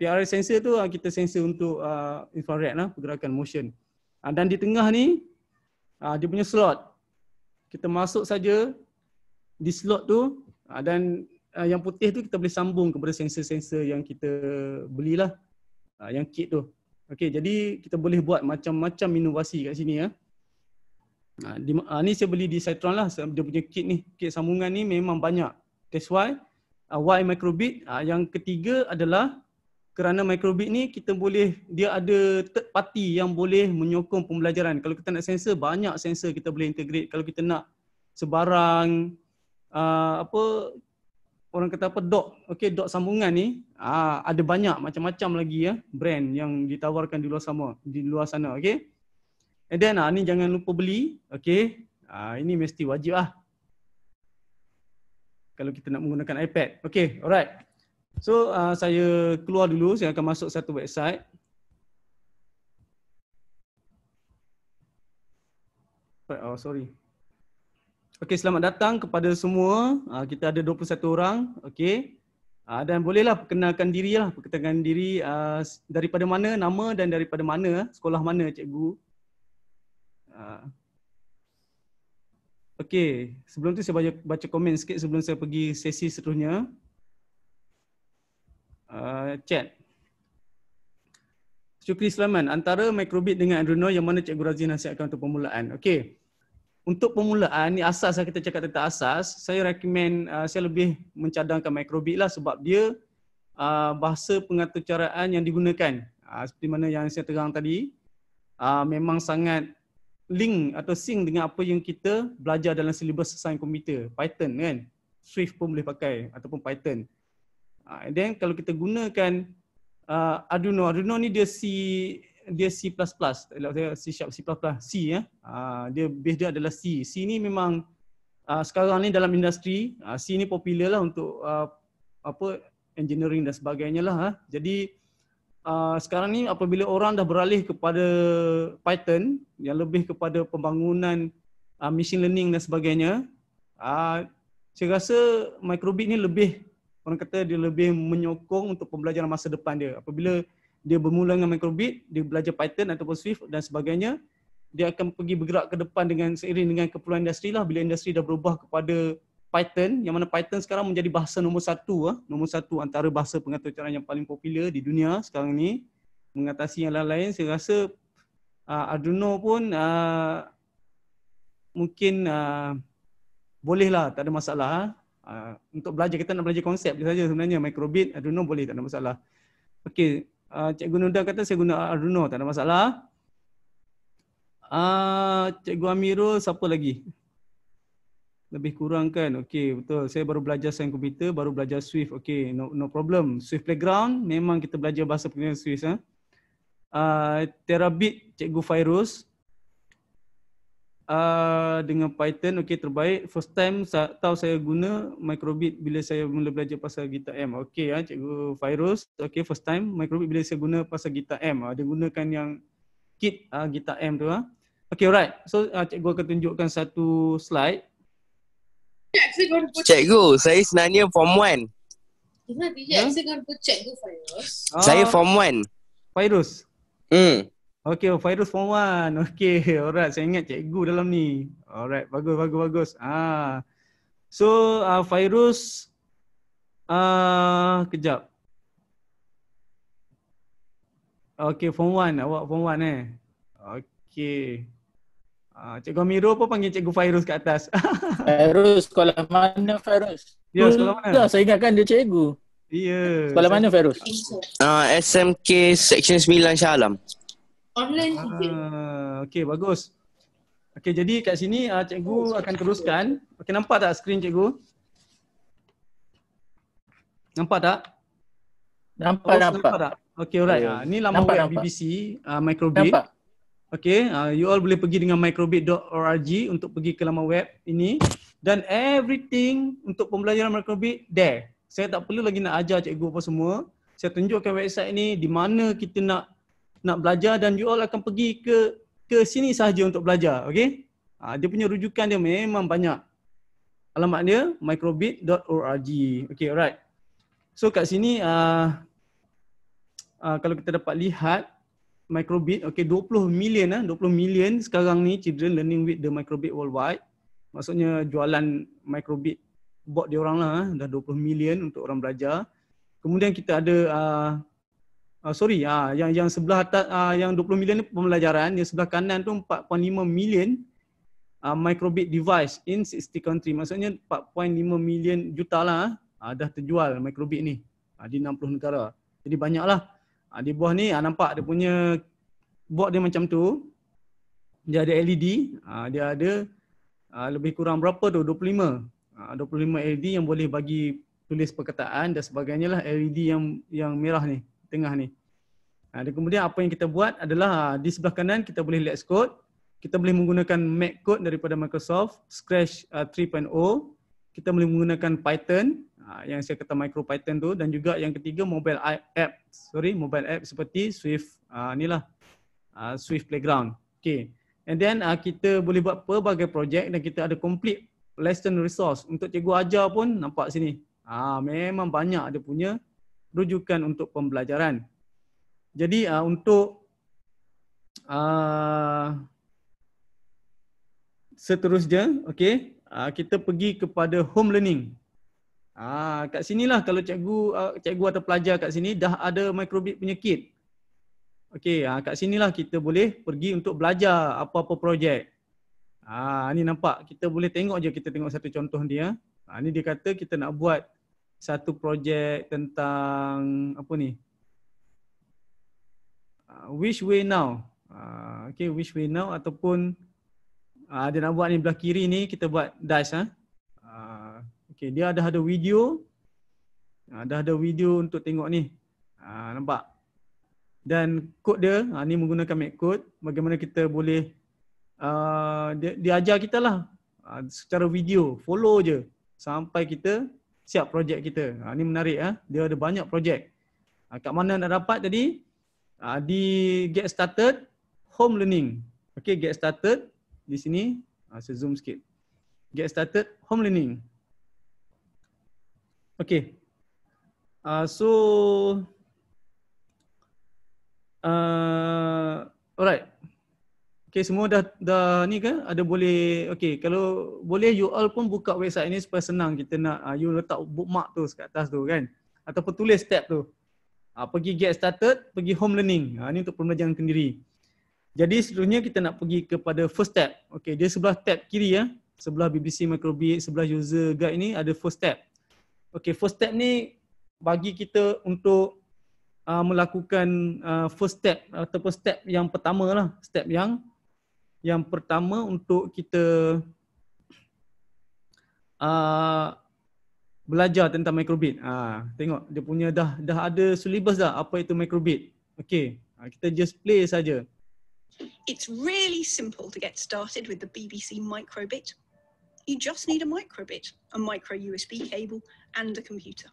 PRS sensor tu uh, kita sensor untuk uh, infrared lah, pergerakan motion. Uh, dan di tengah ni uh, dia punya slot. Kita masuk saja di slot tu uh, dan uh, yang putih tu kita boleh sambung kepada sensor-sensor yang kita belilah. Uh, yang kit tu. Okey, jadi kita boleh buat macam-macam inovasi kat sini ya. Uh, ni saya beli di Citron lah, dia punya kit ni. Kit sambungan ni memang banyak. That's why why microbit yang ketiga adalah kerana microbit ni kita boleh dia ada third party yang boleh menyokong pembelajaran kalau kita nak sensor banyak sensor kita boleh integrate kalau kita nak sebarang uh, apa orang kata apa dock okey dock sambungan ni uh, ada banyak macam-macam lagi ya brand yang ditawarkan di luar sana di luar sana okey and then uh, ni jangan lupa beli okey uh, ah, ini mesti wajib lah kalau kita nak menggunakan iPad okey alright So uh, saya keluar dulu, saya akan masuk satu website. Oh sorry. Okay selamat datang kepada semua. Uh, kita ada 21 orang. Okay. Uh, dan bolehlah perkenalkan diri lah, perkenalkan diri uh, daripada mana nama dan daripada mana, sekolah mana cikgu. Uh. Okay, sebelum tu saya baca, komen sikit sebelum saya pergi sesi seterusnya uh, chat. Syukri Selaman, antara microbit dengan adrenal yang mana Cikgu Razie nasihatkan untuk permulaan. Okey. Untuk permulaan, ni asas lah kita cakap tentang asas. Saya recommend, uh, saya lebih mencadangkan microbit lah sebab dia uh, bahasa pengaturcaraan yang digunakan. Uh, seperti mana yang saya terang tadi, uh, memang sangat link atau sync dengan apa yang kita belajar dalam silibus sains komputer. Python kan? Swift pun boleh pakai ataupun Python. Ah, then kalau kita gunakan uh, Arduino, Arduino ni dia C dia C++, C sharp C++, C ya. Uh, dia base dia adalah C. C ni memang uh, sekarang ni dalam industri, uh, C ni popular lah untuk uh, apa engineering dan sebagainya lah. Uh. Jadi uh, sekarang ni apabila orang dah beralih kepada Python yang lebih kepada pembangunan uh, machine learning dan sebagainya, uh, saya rasa microbit ni lebih orang kata dia lebih menyokong untuk pembelajaran masa depan dia. Apabila dia bermula dengan microbit, dia belajar Python ataupun Swift dan sebagainya, dia akan pergi bergerak ke depan dengan seiring dengan keperluan industri lah bila industri dah berubah kepada Python yang mana Python sekarang menjadi bahasa nombor satu ah nombor satu antara bahasa pengatur yang paling popular di dunia sekarang ni mengatasi yang lain-lain saya rasa uh, Arduino pun uh, mungkin uh, ah, boleh tak ada masalah Uh, untuk belajar, kita nak belajar konsep je saja sebenarnya. Microbit, Arduino boleh, tak ada masalah. Okey, uh, Cikgu Nudan kata saya guna Arduino, tak ada masalah. Uh, Cikgu Amirul, siapa lagi? Lebih kurang kan? Okey, betul. Saya baru belajar sains komputer, baru belajar Swift. Okey, no, no problem. Swift Playground, memang kita belajar bahasa perkenaan Swift. Eh? Uh, Terabit, Cikgu Fairuz. Ah, dengan Python okey terbaik first time sa- tahu saya guna microbit bila saya mula belajar pasal Gita M okey ya ah, cikgu Virus okey first time microbit bila saya guna pasal Gita M ada ah, gunakan yang kit uh, Gita M tu ha okey alright so uh, cikgu akan tunjukkan satu slide Cikgu, saya sebenarnya form 1. Cuma bijak saya guna cikgu Virus. Saya form 1. Virus. Hmm. Okay, oh, virus form one. Okay, alright. Saya ingat cikgu dalam ni. Alright, bagus, bagus, bagus. Ah, So, uh, virus, uh, kejap. Okay, form one. Awak form one eh. Okay. Uh, ah, cikgu Amirul pun panggil cikgu virus kat atas. virus, sekolah mana virus? Ya, sekolah mana? Tidak, saya ingatkan dia cikgu. Ya. Yeah. Sekolah mana Feroz? Uh, SMK Section 9 Shah Alam online ah, okey bagus Okay jadi kat sini uh, cikgu oh, akan teruskan okey nampak tak skrin cikgu nampak tak nampak oh, nampak, nampak okey alright yeah. ni lama web nampak. BBC uh, ah, microbit nampak. Okay, uh, ah, you all boleh pergi dengan microbit.org untuk pergi ke laman web ini dan everything untuk pembelajaran microbit there. Saya tak perlu lagi nak ajar cikgu apa semua. Saya tunjukkan website ni di mana kita nak nak belajar dan you all akan pergi ke ke sini sahaja untuk belajar. Okay? Ha, ah, dia punya rujukan dia memang banyak. Alamat dia microbit.org. Okay, alright. So kat sini uh, uh, kalau kita dapat lihat microbit, okay, 20 million lah, uh, 20 million sekarang ni children learning with the microbit worldwide. Maksudnya jualan microbit bot dia orang lah dah 20 million untuk orang belajar. Kemudian kita ada uh, uh, sorry uh, yang yang sebelah atas uh, yang 20 million ni pembelajaran yang sebelah kanan tu 4.5 million uh, microbit device in 60 country maksudnya 4.5 million juta lah uh, dah terjual microbit ni uh, di 60 negara jadi banyaklah uh, di bawah ni uh, nampak dia punya board dia macam tu dia ada LED uh, dia ada uh, lebih kurang berapa tu 25 25 LED yang boleh bagi tulis perkataan dan sebagainya lah LED yang yang merah ni tengah ni. Ha, kemudian apa yang kita buat adalah ha, di sebelah kanan kita boleh let's code. Kita boleh menggunakan Mac code daripada Microsoft, Scratch uh, 3.0. Kita boleh menggunakan Python ha, yang saya kata micro Python tu dan juga yang ketiga mobile app. Sorry, mobile app seperti Swift uh, ni lah. Uh, Swift Playground. Okay. And then uh, kita boleh buat pelbagai projek dan kita ada complete lesson resource. Untuk cikgu ajar pun nampak sini. Ah, memang banyak ada punya rujukan untuk pembelajaran. Jadi uh, untuk uh, seterusnya, okay, uh, kita pergi kepada home learning. Ah, uh, kat sinilah kalau cikgu uh, cikgu atau pelajar kat sini dah ada microbit penyakit. Okay, Okey, uh, ah, kat sinilah kita boleh pergi untuk belajar apa-apa projek. Ah, uh, ni nampak kita boleh tengok je kita tengok satu contoh dia. Ah, uh, ni dia kata kita nak buat satu projek tentang apa ni? Which ah, way now? Ah, okay, which way now? Ataupun ada ah, nak buat ni belah kiri ni kita buat dash ah. Ha? Okay, dia ada ada video. Ada ada video untuk tengok ni. nampak? Dan kod dia, ha, ni menggunakan make code Bagaimana kita boleh uh, dia, dia ajar kita lah uh, Secara video, follow je Sampai kita siap projek kita. Ha, ini menarik. Ha? Dia ada banyak projek. Ha, kat mana nak dapat tadi? Ha, di Get Started Home Learning. Okay, Get Started di sini. Ha, saya zoom sikit. Get Started Home Learning. Okay. Uh, ha, so uh, Alright Okay, semua dah dah ni ke? Ada boleh. Okay, kalau boleh you all pun buka website ini supaya senang kita nak uh, you letak bookmark tu kat atas tu kan. Atau tulis step tu. Uh, pergi get started, pergi home learning. Ha, uh, ni untuk pembelajaran sendiri. Jadi seterusnya kita nak pergi kepada first step. Okay, dia sebelah tab kiri ya. Sebelah BBC Microbit, sebelah user guide ni ada first step. Okay, first step ni bagi kita untuk uh, melakukan uh, first step ataupun step yang pertama lah. Step yang yang pertama untuk kita uh, belajar tentang microbit. Ah, tengok dia punya dah dah ada syllabus dah apa itu microbit. Okey, uh, kita just play saja. It's really simple to get started with the BBC microbit. You just need a microbit, a micro USB cable and a computer.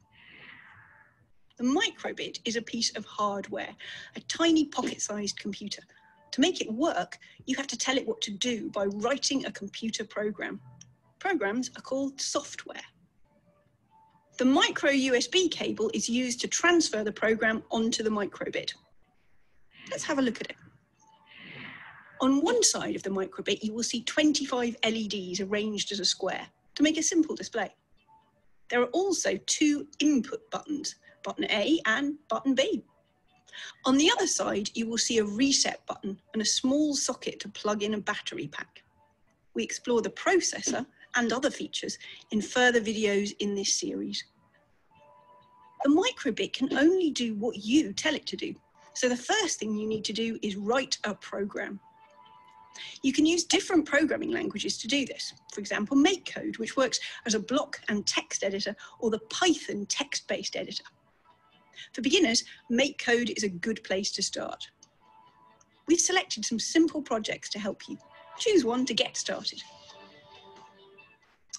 The microbit is a piece of hardware, a tiny pocket-sized computer To make it work, you have to tell it what to do by writing a computer program. Programs are called software. The micro USB cable is used to transfer the program onto the microbit. Let's have a look at it. On one side of the microbit, you will see 25 LEDs arranged as a square to make a simple display. There are also two input buttons, button A and button B. On the other side, you will see a reset button and a small socket to plug in a battery pack. We explore the processor and other features in further videos in this series. The micro:bit can only do what you tell it to do. So the first thing you need to do is write a program. You can use different programming languages to do this. For example, MakeCode, which works as a block and text editor, or the Python text-based editor. For beginners, Make Code is a good place to start. We've selected some simple projects to help you. Choose one to get started.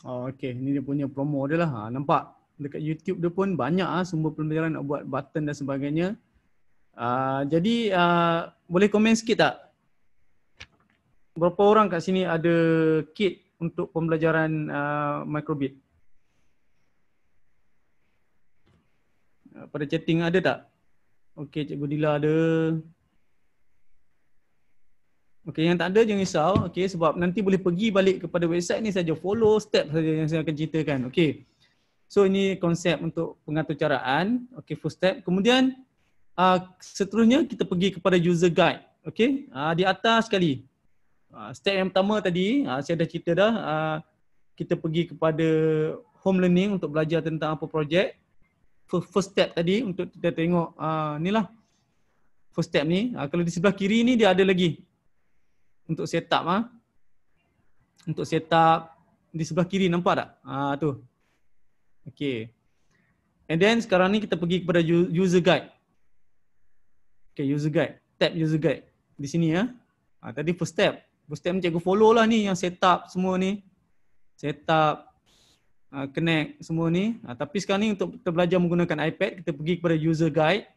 Oh, okay, ini dia punya promo dia lah. Ha, nampak dekat YouTube dia pun banyak ah sumber pembelajaran nak buat button dan sebagainya. Uh, jadi uh, boleh komen sikit tak? Berapa orang kat sini ada kit untuk pembelajaran uh, microbit? microbit? pada chatting ada tak? Okey, Cikgu Dila ada. Okey, yang tak ada jangan risau. Okey, sebab nanti boleh pergi balik kepada website ni saja follow step saja yang saya akan ceritakan. Okey. So ini konsep untuk pengaturcaraan. Okey, first step. Kemudian uh, seterusnya kita pergi kepada user guide. Okey, uh, di atas sekali. Uh, step yang pertama tadi, uh, saya dah cerita dah. Uh, kita pergi kepada home learning untuk belajar tentang apa projek first step tadi untuk kita tengok uh, ah, ni lah first step ni. Uh, kalau di sebelah kiri ni dia ada lagi untuk setup ah. Uh. Untuk setup di sebelah kiri nampak tak? uh, tu. Okay. And then sekarang ni kita pergi kepada user guide. Okay, user guide. Tap user guide. Di sini ya. Ha, tadi first step. First step ni cikgu follow lah ni yang setup semua ni. Setup. Ah, connect semua ni. Uh, tapi sekarang ni untuk kita belajar menggunakan iPad, kita pergi kepada user guide.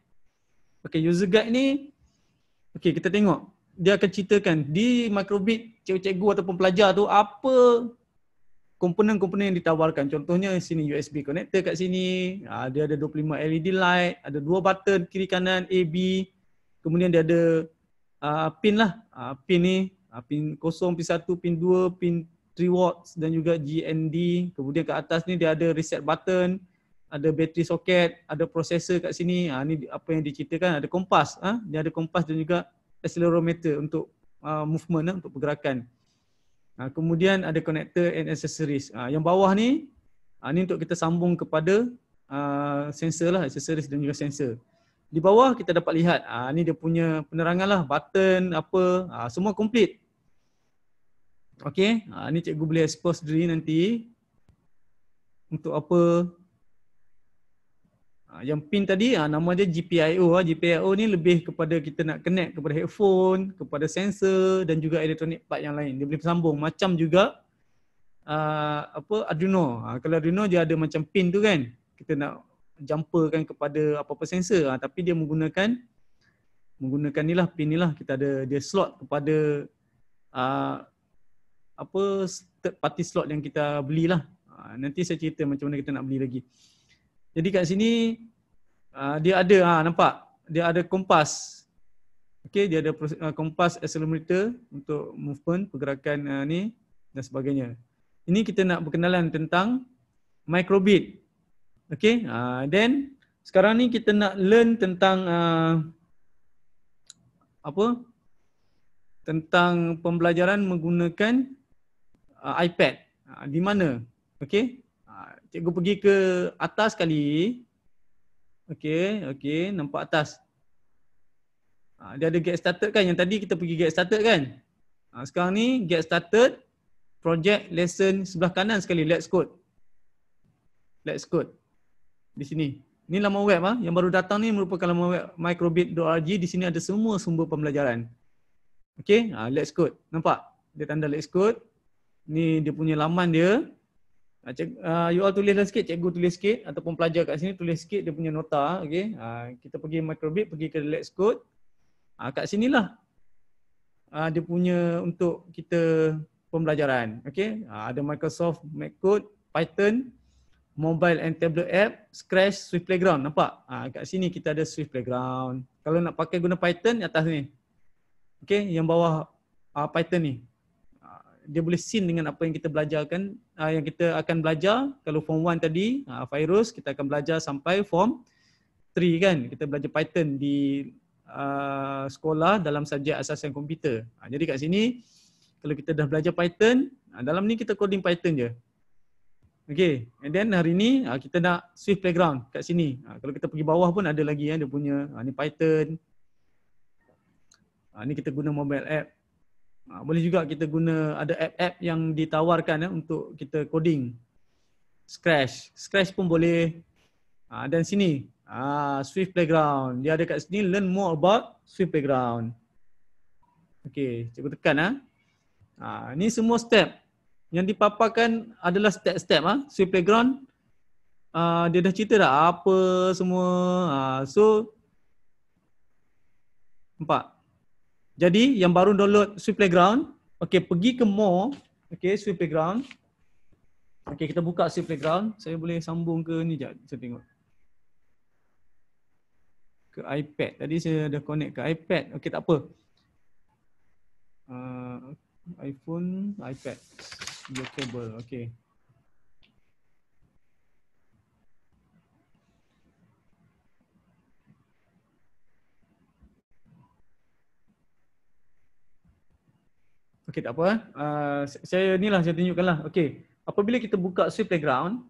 Okay, user guide ni, okay kita tengok. Dia akan ceritakan di microbit cikgu-cikgu ataupun pelajar tu apa komponen-komponen yang ditawarkan. Contohnya sini USB connector kat sini, uh, dia ada 25 LED light, ada dua button kiri kanan A, B. Kemudian dia ada uh, pin lah, uh, pin ni, uh, pin kosong, pin satu, pin dua, pin 3 rewards dan juga GND. Kemudian kat atas ni dia ada reset button, ada battery soket, ada processor kat sini. Ha, ni apa yang diceritakan, ada kompas. Ha? Dia ada kompas dan juga accelerometer untuk uh, movement, ha, untuk pergerakan. Ha, kemudian ada connector and accessories. Ha, yang bawah ni, ha, ni untuk kita sambung kepada uh, sensor lah, accessories dan juga sensor. Di bawah kita dapat lihat, ha, ni dia punya penerangan lah, button, apa, ha, semua complete. Okay, uh, ha, ni cikgu boleh expose diri nanti Untuk apa uh, Yang pin tadi, uh, nama dia GPIO uh. GPIO ni lebih kepada kita nak connect kepada headphone Kepada sensor dan juga elektronik part yang lain Dia boleh bersambung, macam juga uh, apa Arduino, uh, kalau Arduino dia ada macam pin tu kan Kita nak jumperkan kepada apa-apa sensor uh, Tapi dia menggunakan Menggunakan ni lah, pin ni lah, kita ada dia slot kepada uh, apa third party slot yang kita belilah. Ha, nanti saya cerita macam mana kita nak beli lagi. Jadi kat sini ha, dia ada ha nampak dia ada kompas. okay? dia ada ha, kompas accelerometer untuk movement pergerakan ni dan sebagainya. Ini kita nak berkenalan tentang microbit. okay? uh, then sekarang ni kita nak learn tentang uh, apa? tentang pembelajaran menggunakan uh, iPad uh, di mana okey uh, cikgu pergi ke atas kali, okey okey nampak atas uh, dia ada get started kan yang tadi kita pergi get started kan uh, sekarang ni get started project lesson sebelah kanan sekali let's code let's code di sini ni lama web ah yang baru datang ni merupakan lama web microbit.org di sini ada semua sumber pembelajaran okey uh, let's code nampak dia tanda let's code Ni dia punya laman dia. Ah, cik, uh, ah, you all tulislah sikit, cikgu tulis sikit ataupun pelajar kat sini tulis sikit dia punya nota. Okay. Uh, ah, kita pergi microbit, pergi ke let's code. Uh, kat lah. uh, dia punya untuk kita pembelajaran. Okay. Uh, ada Microsoft, MacCode, Python, mobile and tablet app, Scratch, Swift Playground. Nampak? Uh, kat sini kita ada Swift Playground. Kalau nak pakai guna Python, atas ni. Okay, yang bawah uh, Python ni dia boleh sin dengan apa yang kita belajarkan uh, yang kita akan belajar kalau form 1 tadi uh, virus kita akan belajar sampai form 3 kan kita belajar python di uh, sekolah dalam subjek yang komputer uh, jadi kat sini kalau kita dah belajar python uh, dalam ni kita coding python je Okay, and then hari ni kita nak Swift Playground kat sini. kalau kita pergi bawah pun ada lagi ya, uh, dia punya. Uh, ni Python. Uh, ni kita guna mobile app. Ah, boleh juga kita guna ada app-app yang ditawarkan ya, untuk kita coding. Scratch. Scratch pun boleh. Ha, dan sini, ah, Swift Playground. Dia ada kat sini, learn more about Swift Playground. Okay, cuba tekan. Ha. Ha, ni semua step. Yang dipaparkan adalah step-step. Ha. Swift Playground, ha, dia dah cerita dah apa semua. Ha, so, nampak? Jadi yang baru download Swift Playground, okey pergi ke more, okey Swift Playground. Okey kita buka Swift Playground. Saya boleh sambung ke ni jap. Saya tengok. Ke iPad. Tadi saya dah connect ke iPad. Okey tak apa. Uh, iPhone, iPad. Your cable. Okey. Okey, tak apa. Uh, saya ni lah, saya tunjukkan lah. Okey, apabila kita buka Swift Playground,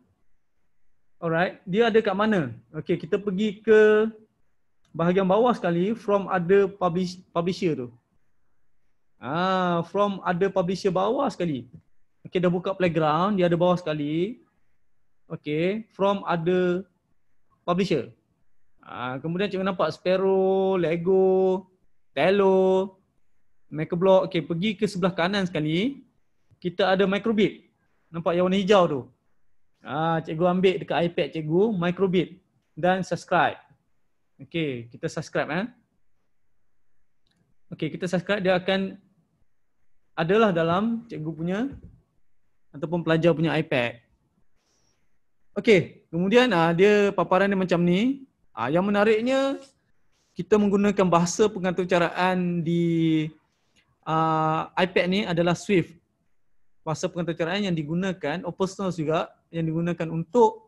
alright, dia ada kat mana? Okey, kita pergi ke bahagian bawah sekali, from other publish, publisher tu. Ah, from other publisher bawah sekali. Okey, dah buka Playground, dia ada bawah sekali. Okey, from other publisher. Ah, kemudian cikgu nampak Sparrow, Lego, Telo, blok, okay pergi ke sebelah kanan sekali kita ada microbit nampak yang warna hijau tu ah cikgu ambil dekat iPad cikgu microbit dan subscribe Okay, kita subscribe eh okey kita subscribe dia akan adalah dalam cikgu punya ataupun pelajar punya iPad Okay, kemudian ah dia paparan dia macam ni ah yang menariknya kita menggunakan bahasa pengaturcaraan di uh, iPad ni adalah Swift. Bahasa pengetahuan yang digunakan, open oh, source juga, yang digunakan untuk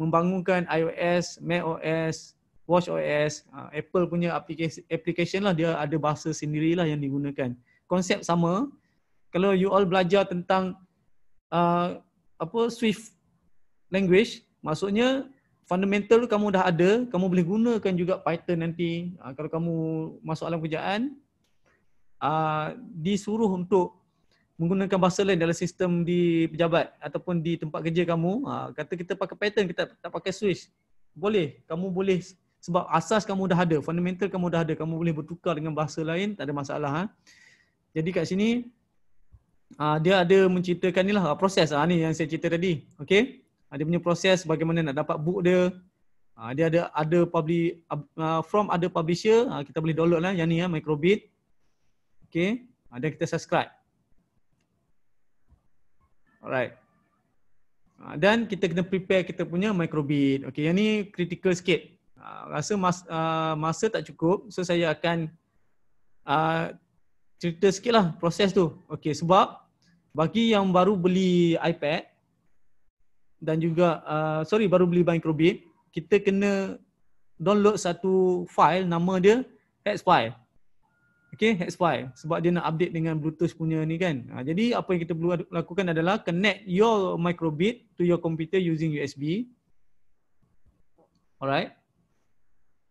membangunkan iOS, macOS, watchOS, uh, Apple punya aplikasi application lah dia ada bahasa sendirilah yang digunakan. Konsep sama. Kalau you all belajar tentang uh, apa Swift language, maksudnya fundamental kamu dah ada, kamu boleh gunakan juga Python nanti. Uh, kalau kamu masuk alam kerjaan, uh, disuruh untuk menggunakan bahasa lain dalam sistem di pejabat ataupun di tempat kerja kamu uh, kata kita pakai pattern kita tak, tak pakai switch boleh kamu boleh sebab asas kamu dah ada fundamental kamu dah ada kamu boleh bertukar dengan bahasa lain tak ada masalah ha jadi kat sini uh, dia ada menceritakan nilah uh, proses uh, ni yang saya cerita tadi okey uh, dia punya proses bagaimana nak dapat book dia dia ada ada public uh, from ada publisher uh, kita boleh download lah yang ni ya uh, microbit Okay. Uh, dan kita subscribe. Alright. Uh, dan kita kena prepare kita punya microbit. Okay. Yang ni critical sikit. Uh, rasa mas, uh, masa tak cukup. So saya akan uh, cerita sikit lah proses tu. Okay. Sebab bagi yang baru beli iPad dan juga uh, sorry baru beli microbit kita kena download satu file nama dia hex file Okay, that's why. Sebab dia nak update dengan Bluetooth punya ni kan. Ha, jadi apa yang kita perlu lakukan adalah connect your microbit to your computer using USB. Alright.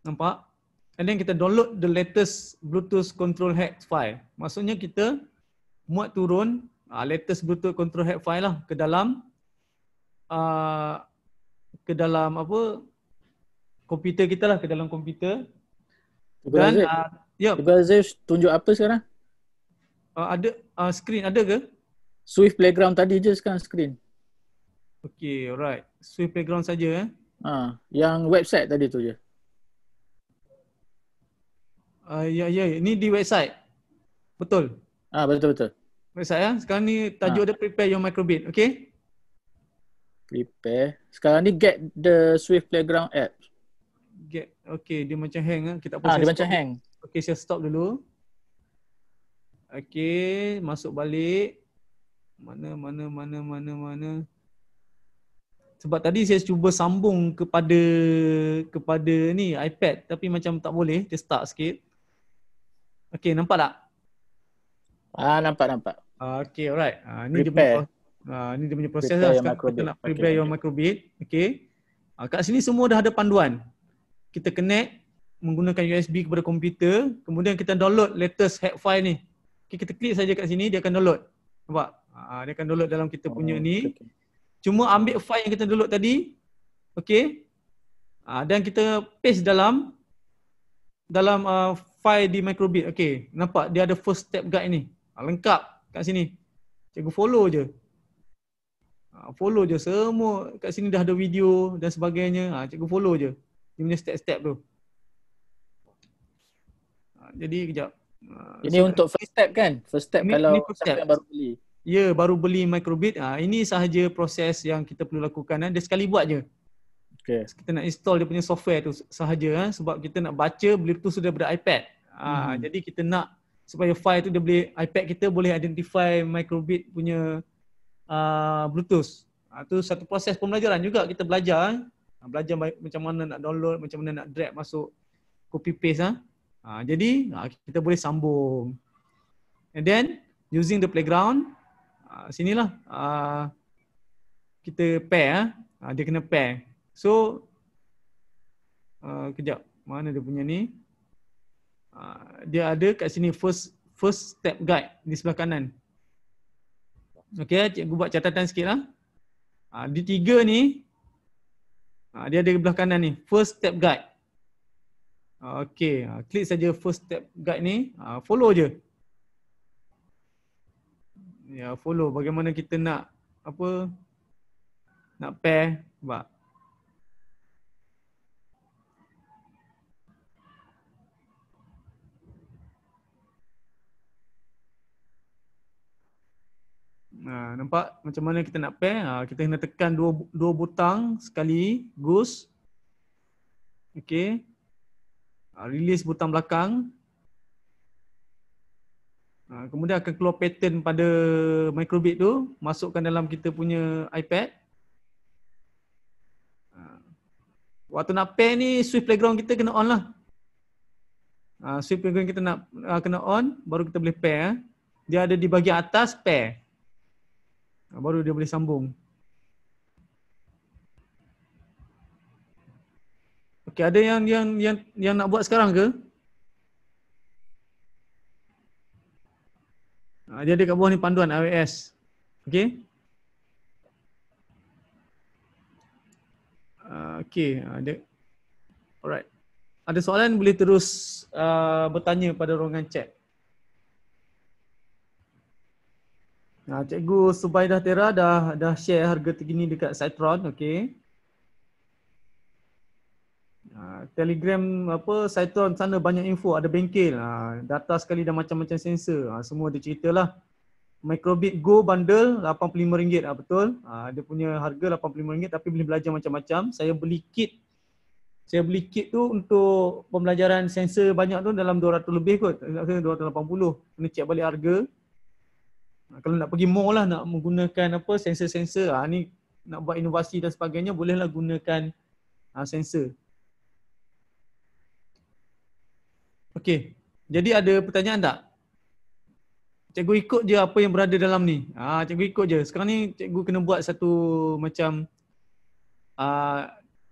Nampak? And then kita download the latest Bluetooth control head file. Maksudnya kita muat turun uh, latest Bluetooth control head file lah ke dalam uh, ke dalam apa komputer kita lah, ke dalam komputer. Dan uh, Ya. Yep. Zeus tunjuk apa sekarang? Uh, ada uh, screen ada ke? Swift Playground tadi je sekarang screen. Okay, alright. Swift Playground saja eh. Ha, uh, yang website tadi tu je. Ah uh, ya, ya ya, ni di website. Betul. Ah uh, betul betul. Website ya. Sekarang ni ha. tajuk uh. dia prepare your microbit, okay? Prepare. Sekarang ni get the Swift Playground app. Get, okay, dia macam hang lah. Kita ah, dia macam hang. Ah, Okay, saya stop dulu. Okay, masuk balik. Mana, mana, mana, mana, mana. Sebab tadi saya cuba sambung kepada kepada ni iPad tapi macam tak boleh, dia start sikit. Okay, nampak tak? Ah, nampak, nampak. Ah, okay, alright. Ah, ni dia punya, ah, ni dia punya proses lah. Sekarang kita nak prepare okay, your microbit. Okay. Ah, kat sini semua dah ada panduan. Kita connect, menggunakan USB kepada komputer, kemudian kita download latest hack file ni. Okay, kita klik saja kat sini, dia akan download. Nampak? Ha, dia akan download dalam kita punya oh, ni. Okay. Cuma ambil file yang kita download tadi. Okay. Ha, dan kita paste dalam dalam uh, file di microbit. Okay. Nampak? Dia ada first step guide ni. Ha, lengkap kat sini. Cikgu follow je. Ha, follow je. Semua kat sini dah ada video dan sebagainya. Ha, cikgu follow je. Dia punya step-step tu jadi kejap. Uh, ah, ini so, untuk first step kan? First step ini, kalau ini first step. baru beli. Ya, yeah, baru beli microbit. Uh, ini sahaja proses yang kita perlu lakukan. Uh. Dia sekali buat je. Okay. Kita nak install dia punya software tu sahaja. Uh, sebab kita nak baca Bluetooth tu daripada iPad. Uh, hmm. Jadi kita nak supaya file tu dia boleh, iPad kita boleh identify microbit punya uh, Bluetooth. Uh, tu satu proses pembelajaran juga kita belajar. Uh, belajar macam mana nak download, macam mana nak drag masuk copy paste. Uh. Ha, jadi ha, kita boleh sambung. And then using the playground, ha, sinilah ha, kita pair. Ha, ha dia kena pair. So, uh, kejap. Mana dia punya ni? Uh, dia ada kat sini first first step guide di sebelah kanan. Okay, cikgu buat catatan sikit lah. Uh, di tiga ni, uh, dia ada di sebelah kanan ni. First step guide. Okay, uh, klik saja first step guide ni, uh, follow je. Ya, follow bagaimana kita nak apa nak pair bak. Nah, nampak macam mana kita nak pair? Ha, kita kena tekan dua dua butang sekali, gus. Okey. Ah, release butang belakang ah, kemudian akan keluar pattern pada microbit tu masukkan dalam kita punya iPad ah, waktu nak pair ni Swift Playground kita kena on lah Swift Playground kita nak kena on baru kita boleh pair eh. dia ada di bahagian atas pair baru dia boleh sambung Okey, ada yang yang yang yang nak buat sekarang ke? Ah, dia ada kat bawah ni panduan AWS. okay? Ah, okay, ada. Ah, alright. Ada soalan boleh terus uh, bertanya pada ruangan chat. Nah, Cikgu Subaidah Tera dah dah share harga tinggi ni dekat Citron, okay? Ha, telegram apa Cyclone sana banyak info ada bengkel ha, data sekali dan macam-macam sensor ha, semua dia ceritalah Microbit Go bundle RM85 ha, betul ha, dia punya harga RM85 tapi boleh belajar macam-macam saya beli kit saya beli kit tu untuk pembelajaran sensor banyak tu dalam 200 lebih kot rasa 280 kena check balik harga ha, kalau nak pergi mall lah nak menggunakan apa sensor-sensor ha, ni nak buat inovasi dan sebagainya bolehlah gunakan ha, sensor Okey. Jadi ada pertanyaan tak? Cikgu ikut je apa yang berada dalam ni. Ah, ha, cikgu ikut je. Sekarang ni cikgu kena buat satu macam uh,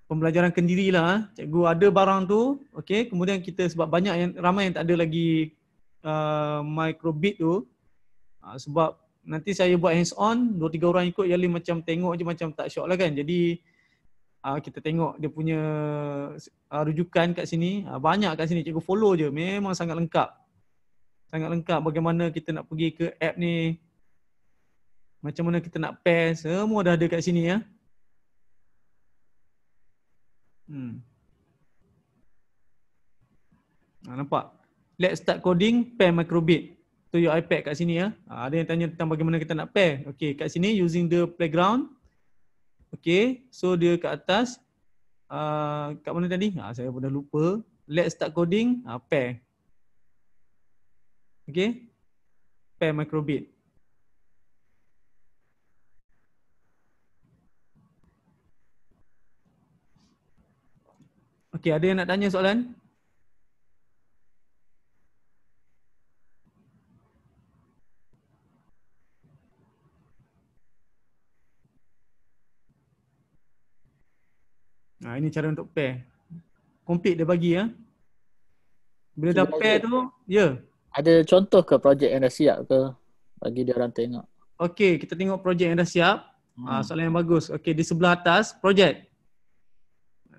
pembelajaran lah. Ha. Cikgu ada barang tu, okey. Kemudian kita sebab banyak yang ramai yang tak ada lagi uh, microbit tu. Uh, sebab nanti saya buat hands on, dua tiga orang ikut yang macam tengok je macam tak syok lah kan. Jadi uh, kita tengok dia punya uh, rujukan kat sini uh, banyak kat sini cikgu follow je memang sangat lengkap sangat lengkap bagaimana kita nak pergi ke app ni macam mana kita nak pair semua dah ada kat sini ya hmm. Ha, nampak let's start coding pair microbit To your ipad kat sini ya ada yang tanya tentang bagaimana kita nak pair okey kat sini using the playground Okay, so dia kat atas uh, Kat mana tadi? Ha, saya pun dah lupa Let's start coding, ha, pair Okay Pair microbit Okay, ada yang nak tanya soalan? Ah, ini cara untuk pair. Complete dia bagi ya. Bila dah pair tu, ya. Yeah. Ada contoh ke projek yang dah siap ke bagi dia orang tengok? Okey, kita tengok projek yang dah siap. Ah, hmm. Uh, soalan yang bagus. Okey, di sebelah atas projek.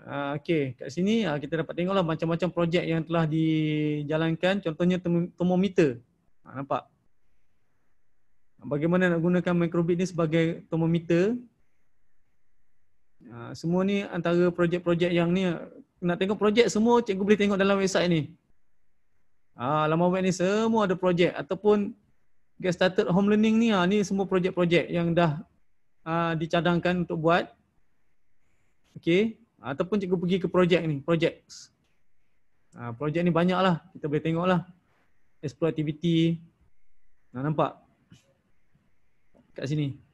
Uh, Okey, kat sini uh, kita dapat tengoklah macam-macam projek yang telah dijalankan. Contohnya termometer. Uh, nampak? Bagaimana nak gunakan microbit ni sebagai termometer Ha, semua ni antara projek-projek yang ni nak tengok projek semua cikgu boleh tengok dalam website ni. Ah ha, laman web ni semua ada projek ataupun get started home learning ni ha, ni semua projek-projek yang dah ha, dicadangkan untuk buat. Okey, ataupun cikgu pergi ke projek ni, projek. Ha, projek ni banyaklah, kita boleh tengoklah. Explore activity. Nah, nampak kat sini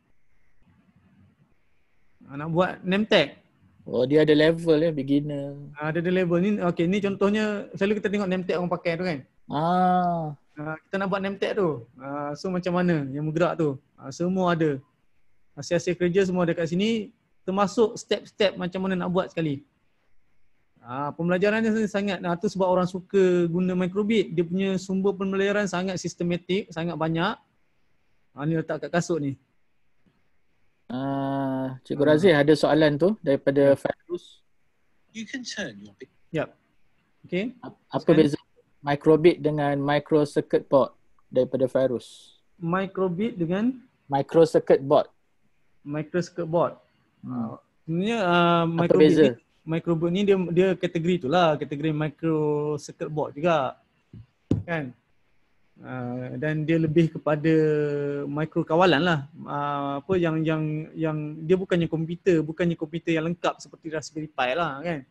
nak buat name tag. Oh dia ada level ya beginner. Ah dia ada level ni. Okey ni contohnya selalu kita tengok name tag orang pakai tu kan. Ah. ah kita nak buat name tag tu. Ah, so macam mana yang bergerak tu? Ah, semua ada. Hasil-hasil kerja semua ada kat sini termasuk step-step macam mana nak buat sekali. Ah pembelajarannya sangat nah tu sebab orang suka guna microbit. Dia punya sumber pembelajaran sangat sistematik, sangat banyak. Ah ni letak kat kasut ni. Uh, Cikgu hmm. Razif ada soalan tu daripada ya. Fairuz. You can turn your bit. Yep. Okay. Apa Sekarang. beza microbit dengan micro circuit board daripada virus? Microbit dengan? Micro circuit board. Micro circuit board. Hmm. Ah, sebenarnya uh, microbit beza? microbit ni dia, dia kategori itulah Kategori micro circuit board juga. Kan? Uh, dan dia lebih kepada mikro kawalan lah uh, apa yang yang yang dia bukannya komputer bukannya komputer yang lengkap seperti Raspberry Pi lah kan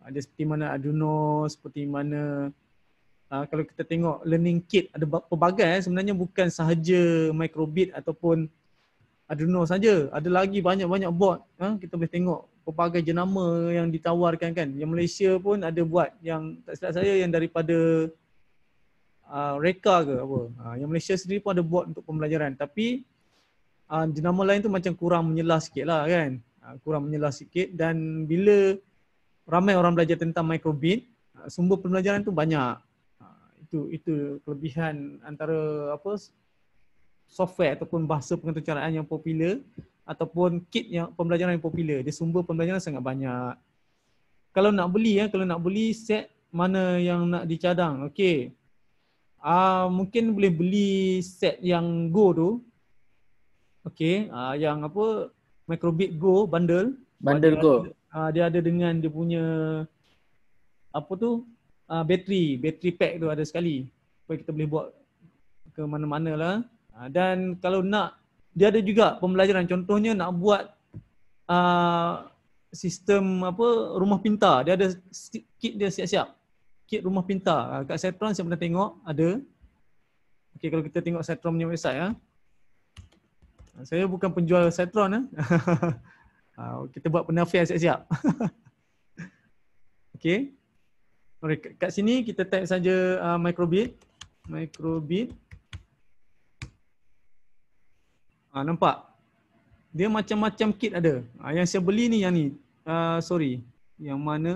ada ah, uh, seperti mana Arduino seperti mana uh, kalau kita tengok learning kit ada pelbagai eh. sebenarnya bukan sahaja microbit ataupun Arduino saja ada lagi banyak-banyak board huh? Ha? kita boleh tengok pelbagai jenama yang ditawarkan kan yang Malaysia pun ada buat yang tak silap saya yang daripada uh, reka ke apa uh, yang Malaysia sendiri pun ada buat untuk pembelajaran tapi uh, ah, jenama lain tu macam kurang menyelah sikit lah kan uh, kurang menyelah sikit dan bila ramai orang belajar tentang microbit uh, sumber pembelajaran tu banyak uh, itu itu kelebihan antara apa software ataupun bahasa pengetahuan yang popular ataupun kit yang pembelajaran yang popular dia sumber pembelajaran sangat banyak kalau nak beli ya kalau nak beli set mana yang nak dicadang okey Ah uh, mungkin boleh beli set yang Go tu. Okey, ah uh, yang apa Microbit Go bundle. Bundle Go. Ah uh, dia ada dengan dia punya apa tu? Ah uh, bateri, bateri pack tu ada sekali. Supaya kita boleh buat ke mana-mana lah. Uh, dan kalau nak dia ada juga pembelajaran contohnya nak buat uh, sistem apa rumah pintar dia ada kit dia siap-siap kit rumah pintar. Uh, kat Setron saya pernah tengok ada. Okay, kalau kita tengok Setron punya website ya. Saya bukan penjual Setron ya. kita buat penafian siap-siap. Okey. Okey, kat sini kita type saja uh, microbit. Microbit. Ah nampak. Dia macam-macam kit ada. Uh, yang saya beli ni yang ni. Uh, sorry. Yang mana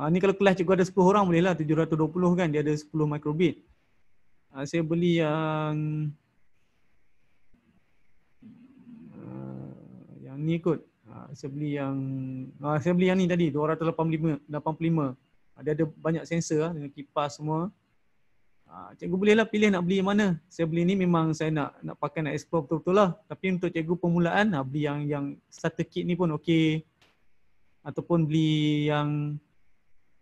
Uh, ni kalau kelas cikgu ada 10 orang boleh lah 720 kan dia ada 10 microbit. Uh, saya beli yang uh, yang ni kot. Uh, saya beli yang uh, saya beli yang ni tadi 285 85. Uh, dia ada banyak sensor lah, dengan kipas semua. Uh, cikgu boleh lah pilih nak beli yang mana. Saya beli ni memang saya nak nak pakai nak explore betul-betul lah. Tapi untuk cikgu permulaan nak beli yang yang starter kit ni pun okey. Ataupun beli yang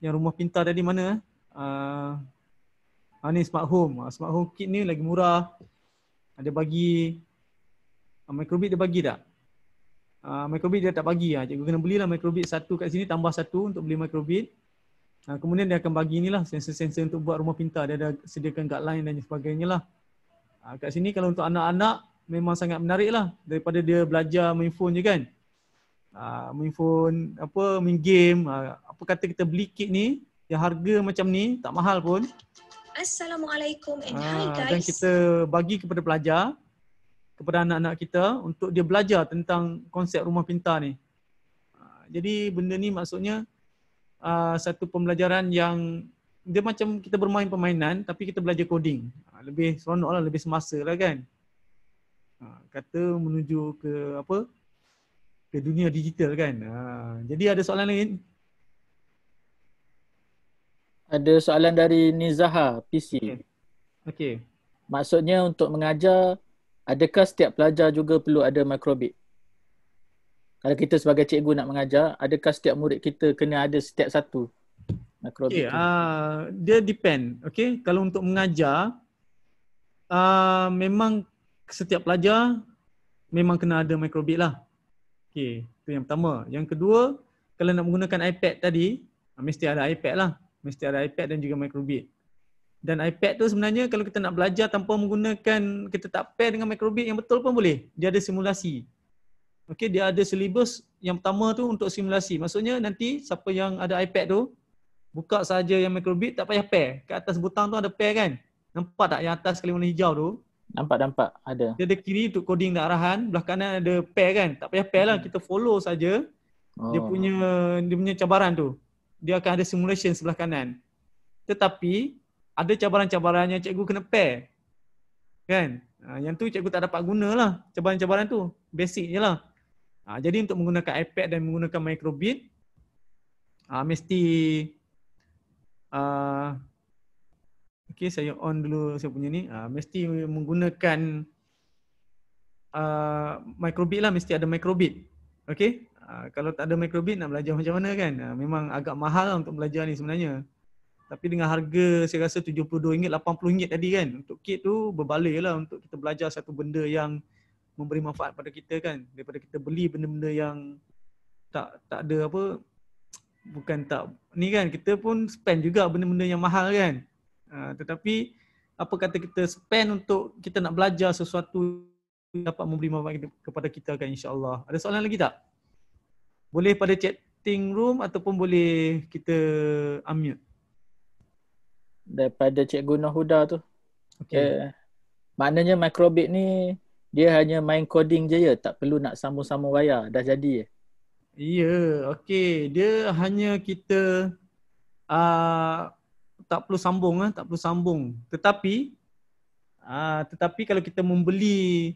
yang rumah pintar tadi mana eh? Uh, ni smart home. Uh, smart home kit ni lagi murah. Ada uh, bagi uh, microbit dia bagi tak? Uh, microbit dia tak bagi. Uh. Cikgu kena belilah microbit satu kat sini tambah satu untuk beli microbit. Uh, kemudian dia akan bagi lah, sensor-sensor untuk buat rumah pintar. Dia ada sediakan guideline dan sebagainya lah. Uh, kat sini kalau untuk anak-anak memang sangat menarik lah daripada dia belajar main phone je kan uh, main phone, apa, main game, uh, apa kata kita beli kit ni yang harga macam ni, tak mahal pun. Assalamualaikum and hi ah, guys. Dan kita bagi kepada pelajar, kepada anak-anak kita untuk dia belajar tentang konsep rumah pintar ni. Uh, jadi benda ni maksudnya uh, satu pembelajaran yang dia macam kita bermain permainan tapi kita belajar coding. Uh, lebih seronok lah, lebih semasa lah kan. kata menuju ke apa, ke dunia digital kan. Ha. Jadi ada soalan lain? Ada soalan dari Nizaha PC. Okay. okay. Maksudnya untuk mengajar, adakah setiap pelajar juga perlu ada microbit? Kalau kita sebagai cikgu nak mengajar, adakah setiap murid kita kena ada setiap satu microbit? Okay. Uh, ah, dia depend. Okay. Kalau untuk mengajar, uh, memang setiap pelajar memang kena ada microbit lah. Okay, itu yang pertama. Yang kedua, kalau nak menggunakan iPad tadi, ah, mesti ada iPad lah. Mesti ada iPad dan juga microbit. Dan iPad tu sebenarnya kalau kita nak belajar tanpa menggunakan, kita tak pair dengan microbit yang betul pun boleh. Dia ada simulasi. Okay, dia ada syllabus yang pertama tu untuk simulasi. Maksudnya nanti siapa yang ada iPad tu, buka saja yang microbit tak payah pair. Kat atas butang tu ada pair kan? Nampak tak yang atas kali hijau tu? Nampak nampak ada. Dia ada kiri untuk coding dan arahan, belah kanan ada pair kan. Tak payah pair lah, hmm. kita follow saja. Oh. Dia punya dia punya cabaran tu. Dia akan ada simulation sebelah kanan. Tetapi ada cabaran-cabaran yang cikgu kena pair. Kan? Ha, yang tu cikgu tak dapat lah cabaran-cabaran tu. Basic je lah. Ha, jadi untuk menggunakan iPad dan menggunakan microbit, ha, mesti Okay, saya on dulu saya punya ni. Uh, mesti menggunakan uh, microbit lah. Mesti ada microbit. Okay. Uh, ah, kalau tak ada microbit nak belajar macam mana kan. Uh, memang agak mahal lah untuk belajar ni sebenarnya. Tapi dengan harga saya rasa RM72, RM80 tadi kan. Untuk kit tu berbaloi lah untuk kita belajar satu benda yang memberi manfaat pada kita kan. Daripada kita beli benda-benda yang tak tak ada apa. Bukan tak. Ni kan kita pun spend juga benda-benda yang mahal kan. Ha, tetapi apa kata kita spend untuk kita nak belajar sesuatu yang dapat memberi manfaat kepada kita kan insyaAllah. Ada soalan lagi tak? Boleh pada chatting room ataupun boleh kita unmute? Daripada Cikgu Nahuda tu. Okay. Dia, eh, maknanya microbit ni dia hanya main coding je ya? Tak perlu nak sambung-sambung wayar. Dah jadi ya. Ya. Okay. Dia hanya kita uh, tak perlu sambung ah, tak perlu sambung. Tetapi ah, tetapi kalau kita membeli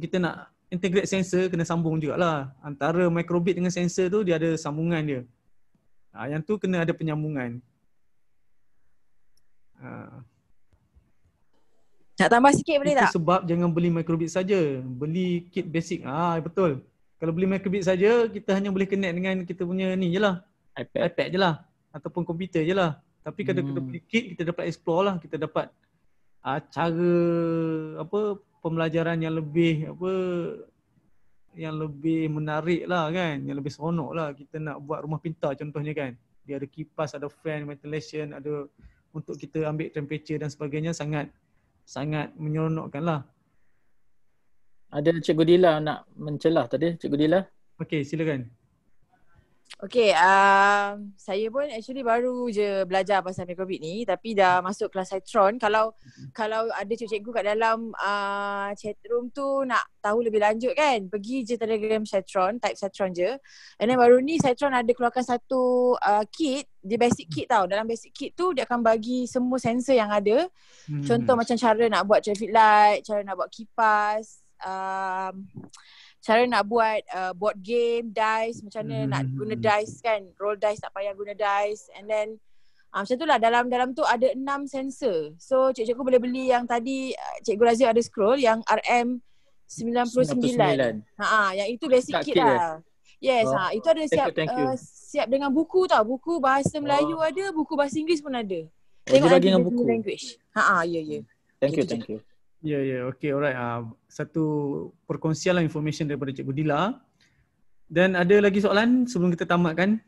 kita nak integrate sensor kena sambung jugaklah. Antara microbit dengan sensor tu dia ada sambungan dia. Ah, yang tu kena ada penyambungan. Ah. Nak tambah sikit boleh tak? Sebab jangan beli microbit saja, beli kit basic. Ah betul. Kalau beli microbit saja kita hanya boleh connect dengan kita punya ni jelah. iPad. iPad jelah ataupun komputer jelah. Tapi kadang-kadang hmm. sedikit kita dapat explore lah. Kita dapat uh, cara apa pembelajaran yang lebih apa yang lebih menarik lah kan. Yang lebih seronok lah. Kita nak buat rumah pintar contohnya kan. Dia ada kipas, ada fan, ventilation, ada untuk kita ambil temperature dan sebagainya sangat sangat menyeronokkan lah. Ada Cikgu Dila nak mencelah tadi. Cikgu Dila. Okey, silakan. Okay, um, saya pun actually baru je belajar pasal mikrobit ni tapi dah hmm. masuk kelas Cytron. Kalau hmm. kalau ada cikgu-cikgu kat dalam uh, chat room tu nak tahu lebih lanjut kan, pergi je telegram Cytron, type Cytron je. And then baru ni Cytron ada keluarkan satu uh, kit, dia basic kit tau. Dalam basic kit tu dia akan bagi semua sensor yang ada. Hmm. Contoh macam cara nak buat traffic light, cara nak buat kipas. uh, cara nak buat uh, board game, dice, macam mana mm-hmm. nak hmm. guna dice kan, roll dice tak payah guna dice and then uh, macam tu lah dalam dalam tu ada enam sensor. So cikgu boleh beli yang tadi uh, cikgu Razif ada scroll yang RM99. 99. Ha yang itu basic kit lah. Yes, oh. ha, itu ada siap thank you, thank you. Uh, siap dengan buku tau. Buku bahasa oh. Melayu oh. ada, buku bahasa Inggeris pun ada. Oh, Tengok lagi dengan buku. Language. Ha ah, ha, yeah, ya yeah. ya. Thank you, thank you. Ya, yeah, ya. Yeah. Okay, alright. Uh, satu perkongsian lah information daripada Cikgu Dila. Dan ada lagi soalan sebelum kita tamatkan?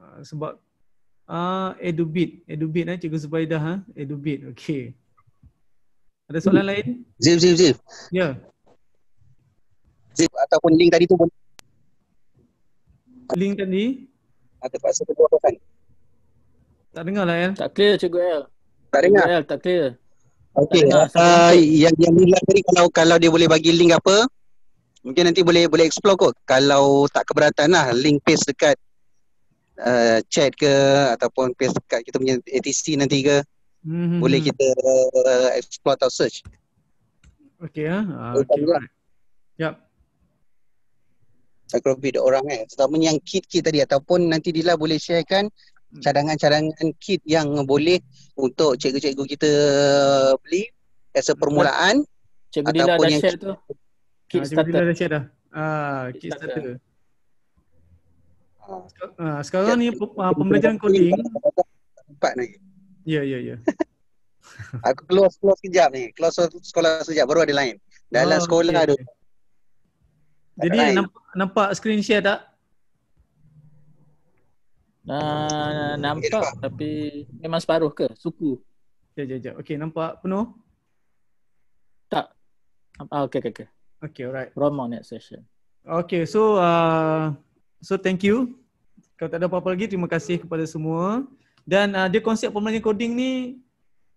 Uh, sebab uh, Edubit. Edubit lah eh, Cikgu Zubaidah. Ha? Edubit. Okay. Ada soalan lain? Zip, zip, zip. Ya. Yeah. Zif ataupun link tadi tu pun. Link tadi? Ada pasal kedua-dua kan? Tak dengar lah, El. Tak clear, Cikgu El. Tak dengar. Ya, tak clear. Okey. Uh, yang yang ni tadi kalau kalau dia boleh bagi link apa? Mungkin nanti boleh boleh explore kot. Kalau tak keberatan lah link paste dekat uh, chat ke ataupun paste dekat kita punya ATC nanti ke. Mm-hmm. Boleh kita uh, explore atau search. Okey ya. Uh, okay. Okay. Yep. Saya kira orang eh. Terutama yang kit-kit tadi ataupun nanti Dila boleh sharekan Hmm. cadangan-cadangan kit yang boleh untuk cikgu-cikgu kita beli as a permulaan Cikgu Dila dah share yang... tu kit ah, starter. Cikgu Dila dah share dah. Ah, kit starter. Ah. ah, sekarang ni ah, pembelajaran coding empat lagi. Ya, ya, ya. Aku keluar close sekejap ni. keluar sekolah sekejap baru ada lain. Dalam oh, sekolah okay. ada. Jadi ada nampak, nampak screen share tak? nampak okay, tapi memang separuh ke? Suku. Jap jap jap. Okey nampak penuh? Tak. Ah, okey okey okey. Okey alright. Promo next session. Okey so uh, so thank you. Kalau tak ada apa-apa lagi terima kasih kepada semua. Dan uh, dia konsep pembelajaran coding ni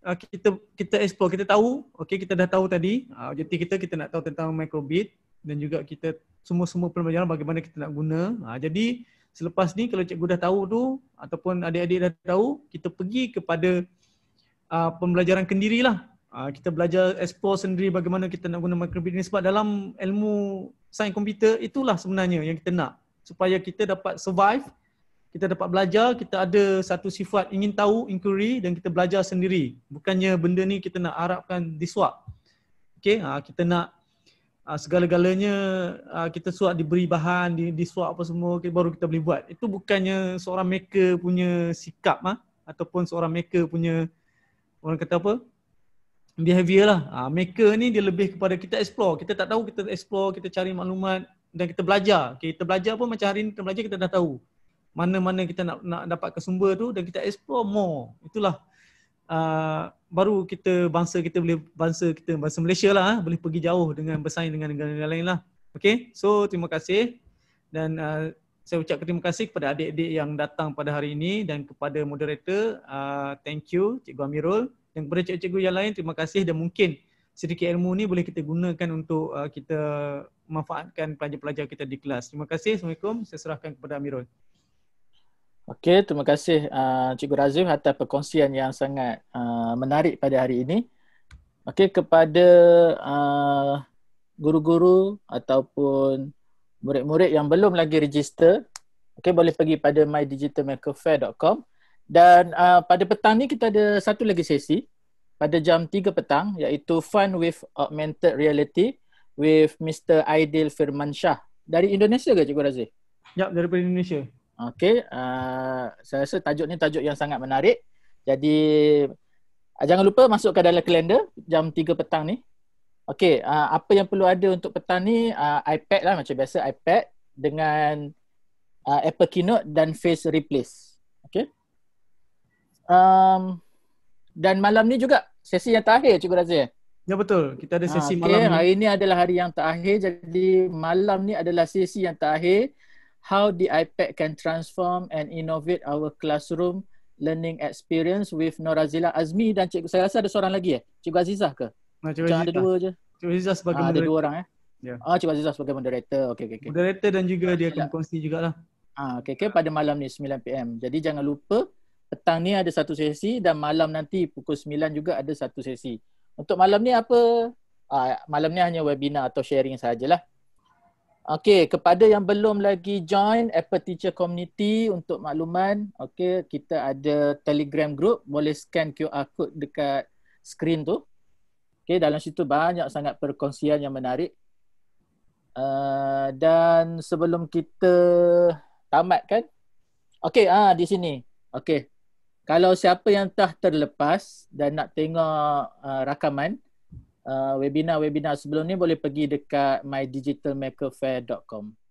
uh, kita kita explore, kita tahu. Okey kita dah tahu tadi. Uh, objektif kita kita nak tahu tentang microbit dan juga kita semua-semua pembelajaran bagaimana kita nak guna. Uh, jadi selepas ni kalau cikgu dah tahu tu ataupun adik-adik dah tahu kita pergi kepada uh, pembelajaran kendirilah uh, ah, kita belajar explore sendiri bagaimana kita nak guna microbit ni sebab dalam ilmu sains komputer itulah sebenarnya yang kita nak supaya kita dapat survive kita dapat belajar kita ada satu sifat ingin tahu inquiry dan kita belajar sendiri bukannya benda ni kita nak harapkan disuap Okay, ah, kita nak uh, segala-galanya uh, kita suap diberi bahan, di, di suap apa semua kita, baru kita boleh buat. Itu bukannya seorang maker punya sikap ah ha? ataupun seorang maker punya orang kata apa? behavior lah. Uh, maker ni dia lebih kepada kita explore. Kita tak tahu kita explore, kita cari maklumat dan kita belajar. Okay, kita belajar pun macam hari ni kita belajar kita dah tahu mana-mana kita nak, nak dapat ke sumber tu dan kita explore more. Itulah Ah, baru kita bangsa kita boleh bangsa kita bangsa Malaysia lah ah, boleh pergi jauh dengan bersaing dengan negara-negara lain lah. Okay, so terima kasih dan uh, saya ucap terima kasih kepada adik-adik yang datang pada hari ini dan kepada moderator, uh, thank you Cikgu Amirul dan kepada cikgu-cikgu yang lain terima kasih dan mungkin sedikit ilmu ni boleh kita gunakan untuk uh, kita manfaatkan pelajar-pelajar kita di kelas. Terima kasih. Assalamualaikum. Saya serahkan kepada Amirul. Okey, terima kasih uh, Cikgu Razif atas perkongsian yang sangat uh, menarik pada hari ini. Okey, kepada uh, guru-guru ataupun murid-murid yang belum lagi register, okey boleh pergi pada mydigitalmakerfair.com dan uh, pada petang ni kita ada satu lagi sesi pada jam 3 petang iaitu Fun with Augmented Reality with Mr. Aidil Firmansyah dari Indonesia ke Cikgu Razif? Ya, daripada Indonesia. Okay, uh, ah, saya rasa tajuk ni tajuk yang sangat menarik. Jadi uh, jangan lupa masukkan dalam kalender jam 3 petang ni. Okay, uh, ah, apa yang perlu ada untuk petang ni uh, iPad lah macam biasa iPad dengan uh, Apple Keynote dan Face Replace. Okay. Um, dan malam ni juga sesi yang terakhir Cikgu Razia. Ya betul, kita ada sesi okay, malam ni. Hari ni adalah hari yang terakhir jadi malam ni adalah sesi yang terakhir how the iPad can transform and innovate our classroom learning experience with Norazila Azmi dan cikgu. Saya rasa ada seorang lagi eh. Cikgu Azizah ke? Cikgu Azizah. Ada dua je. Cikgu Azizah sebagai ah, Ada dua orang eh. Ya. Yeah. Ah, Cikgu Azizah sebagai moderator. Okey, okey, okey. Moderator dan juga dia akan kongsi jugalah. Ah, okey, okey. Pada malam ni 9 PM. Jadi jangan lupa petang ni ada satu sesi dan malam nanti pukul 9 juga ada satu sesi. Untuk malam ni apa? Ah, malam ni hanya webinar atau sharing sajalah. Okey, kepada yang belum lagi join Apple Teacher Community untuk makluman, okey, kita ada Telegram group, boleh scan QR code dekat screen tu. Okey, dalam situ banyak sangat perkongsian yang menarik. Uh, dan sebelum kita tamatkan, okey, ah di sini. Okey. Kalau siapa yang telah terlepas dan nak tengok uh, rakaman, uh, webinar-webinar sebelum ni boleh pergi dekat mydigitalmakerfair.com.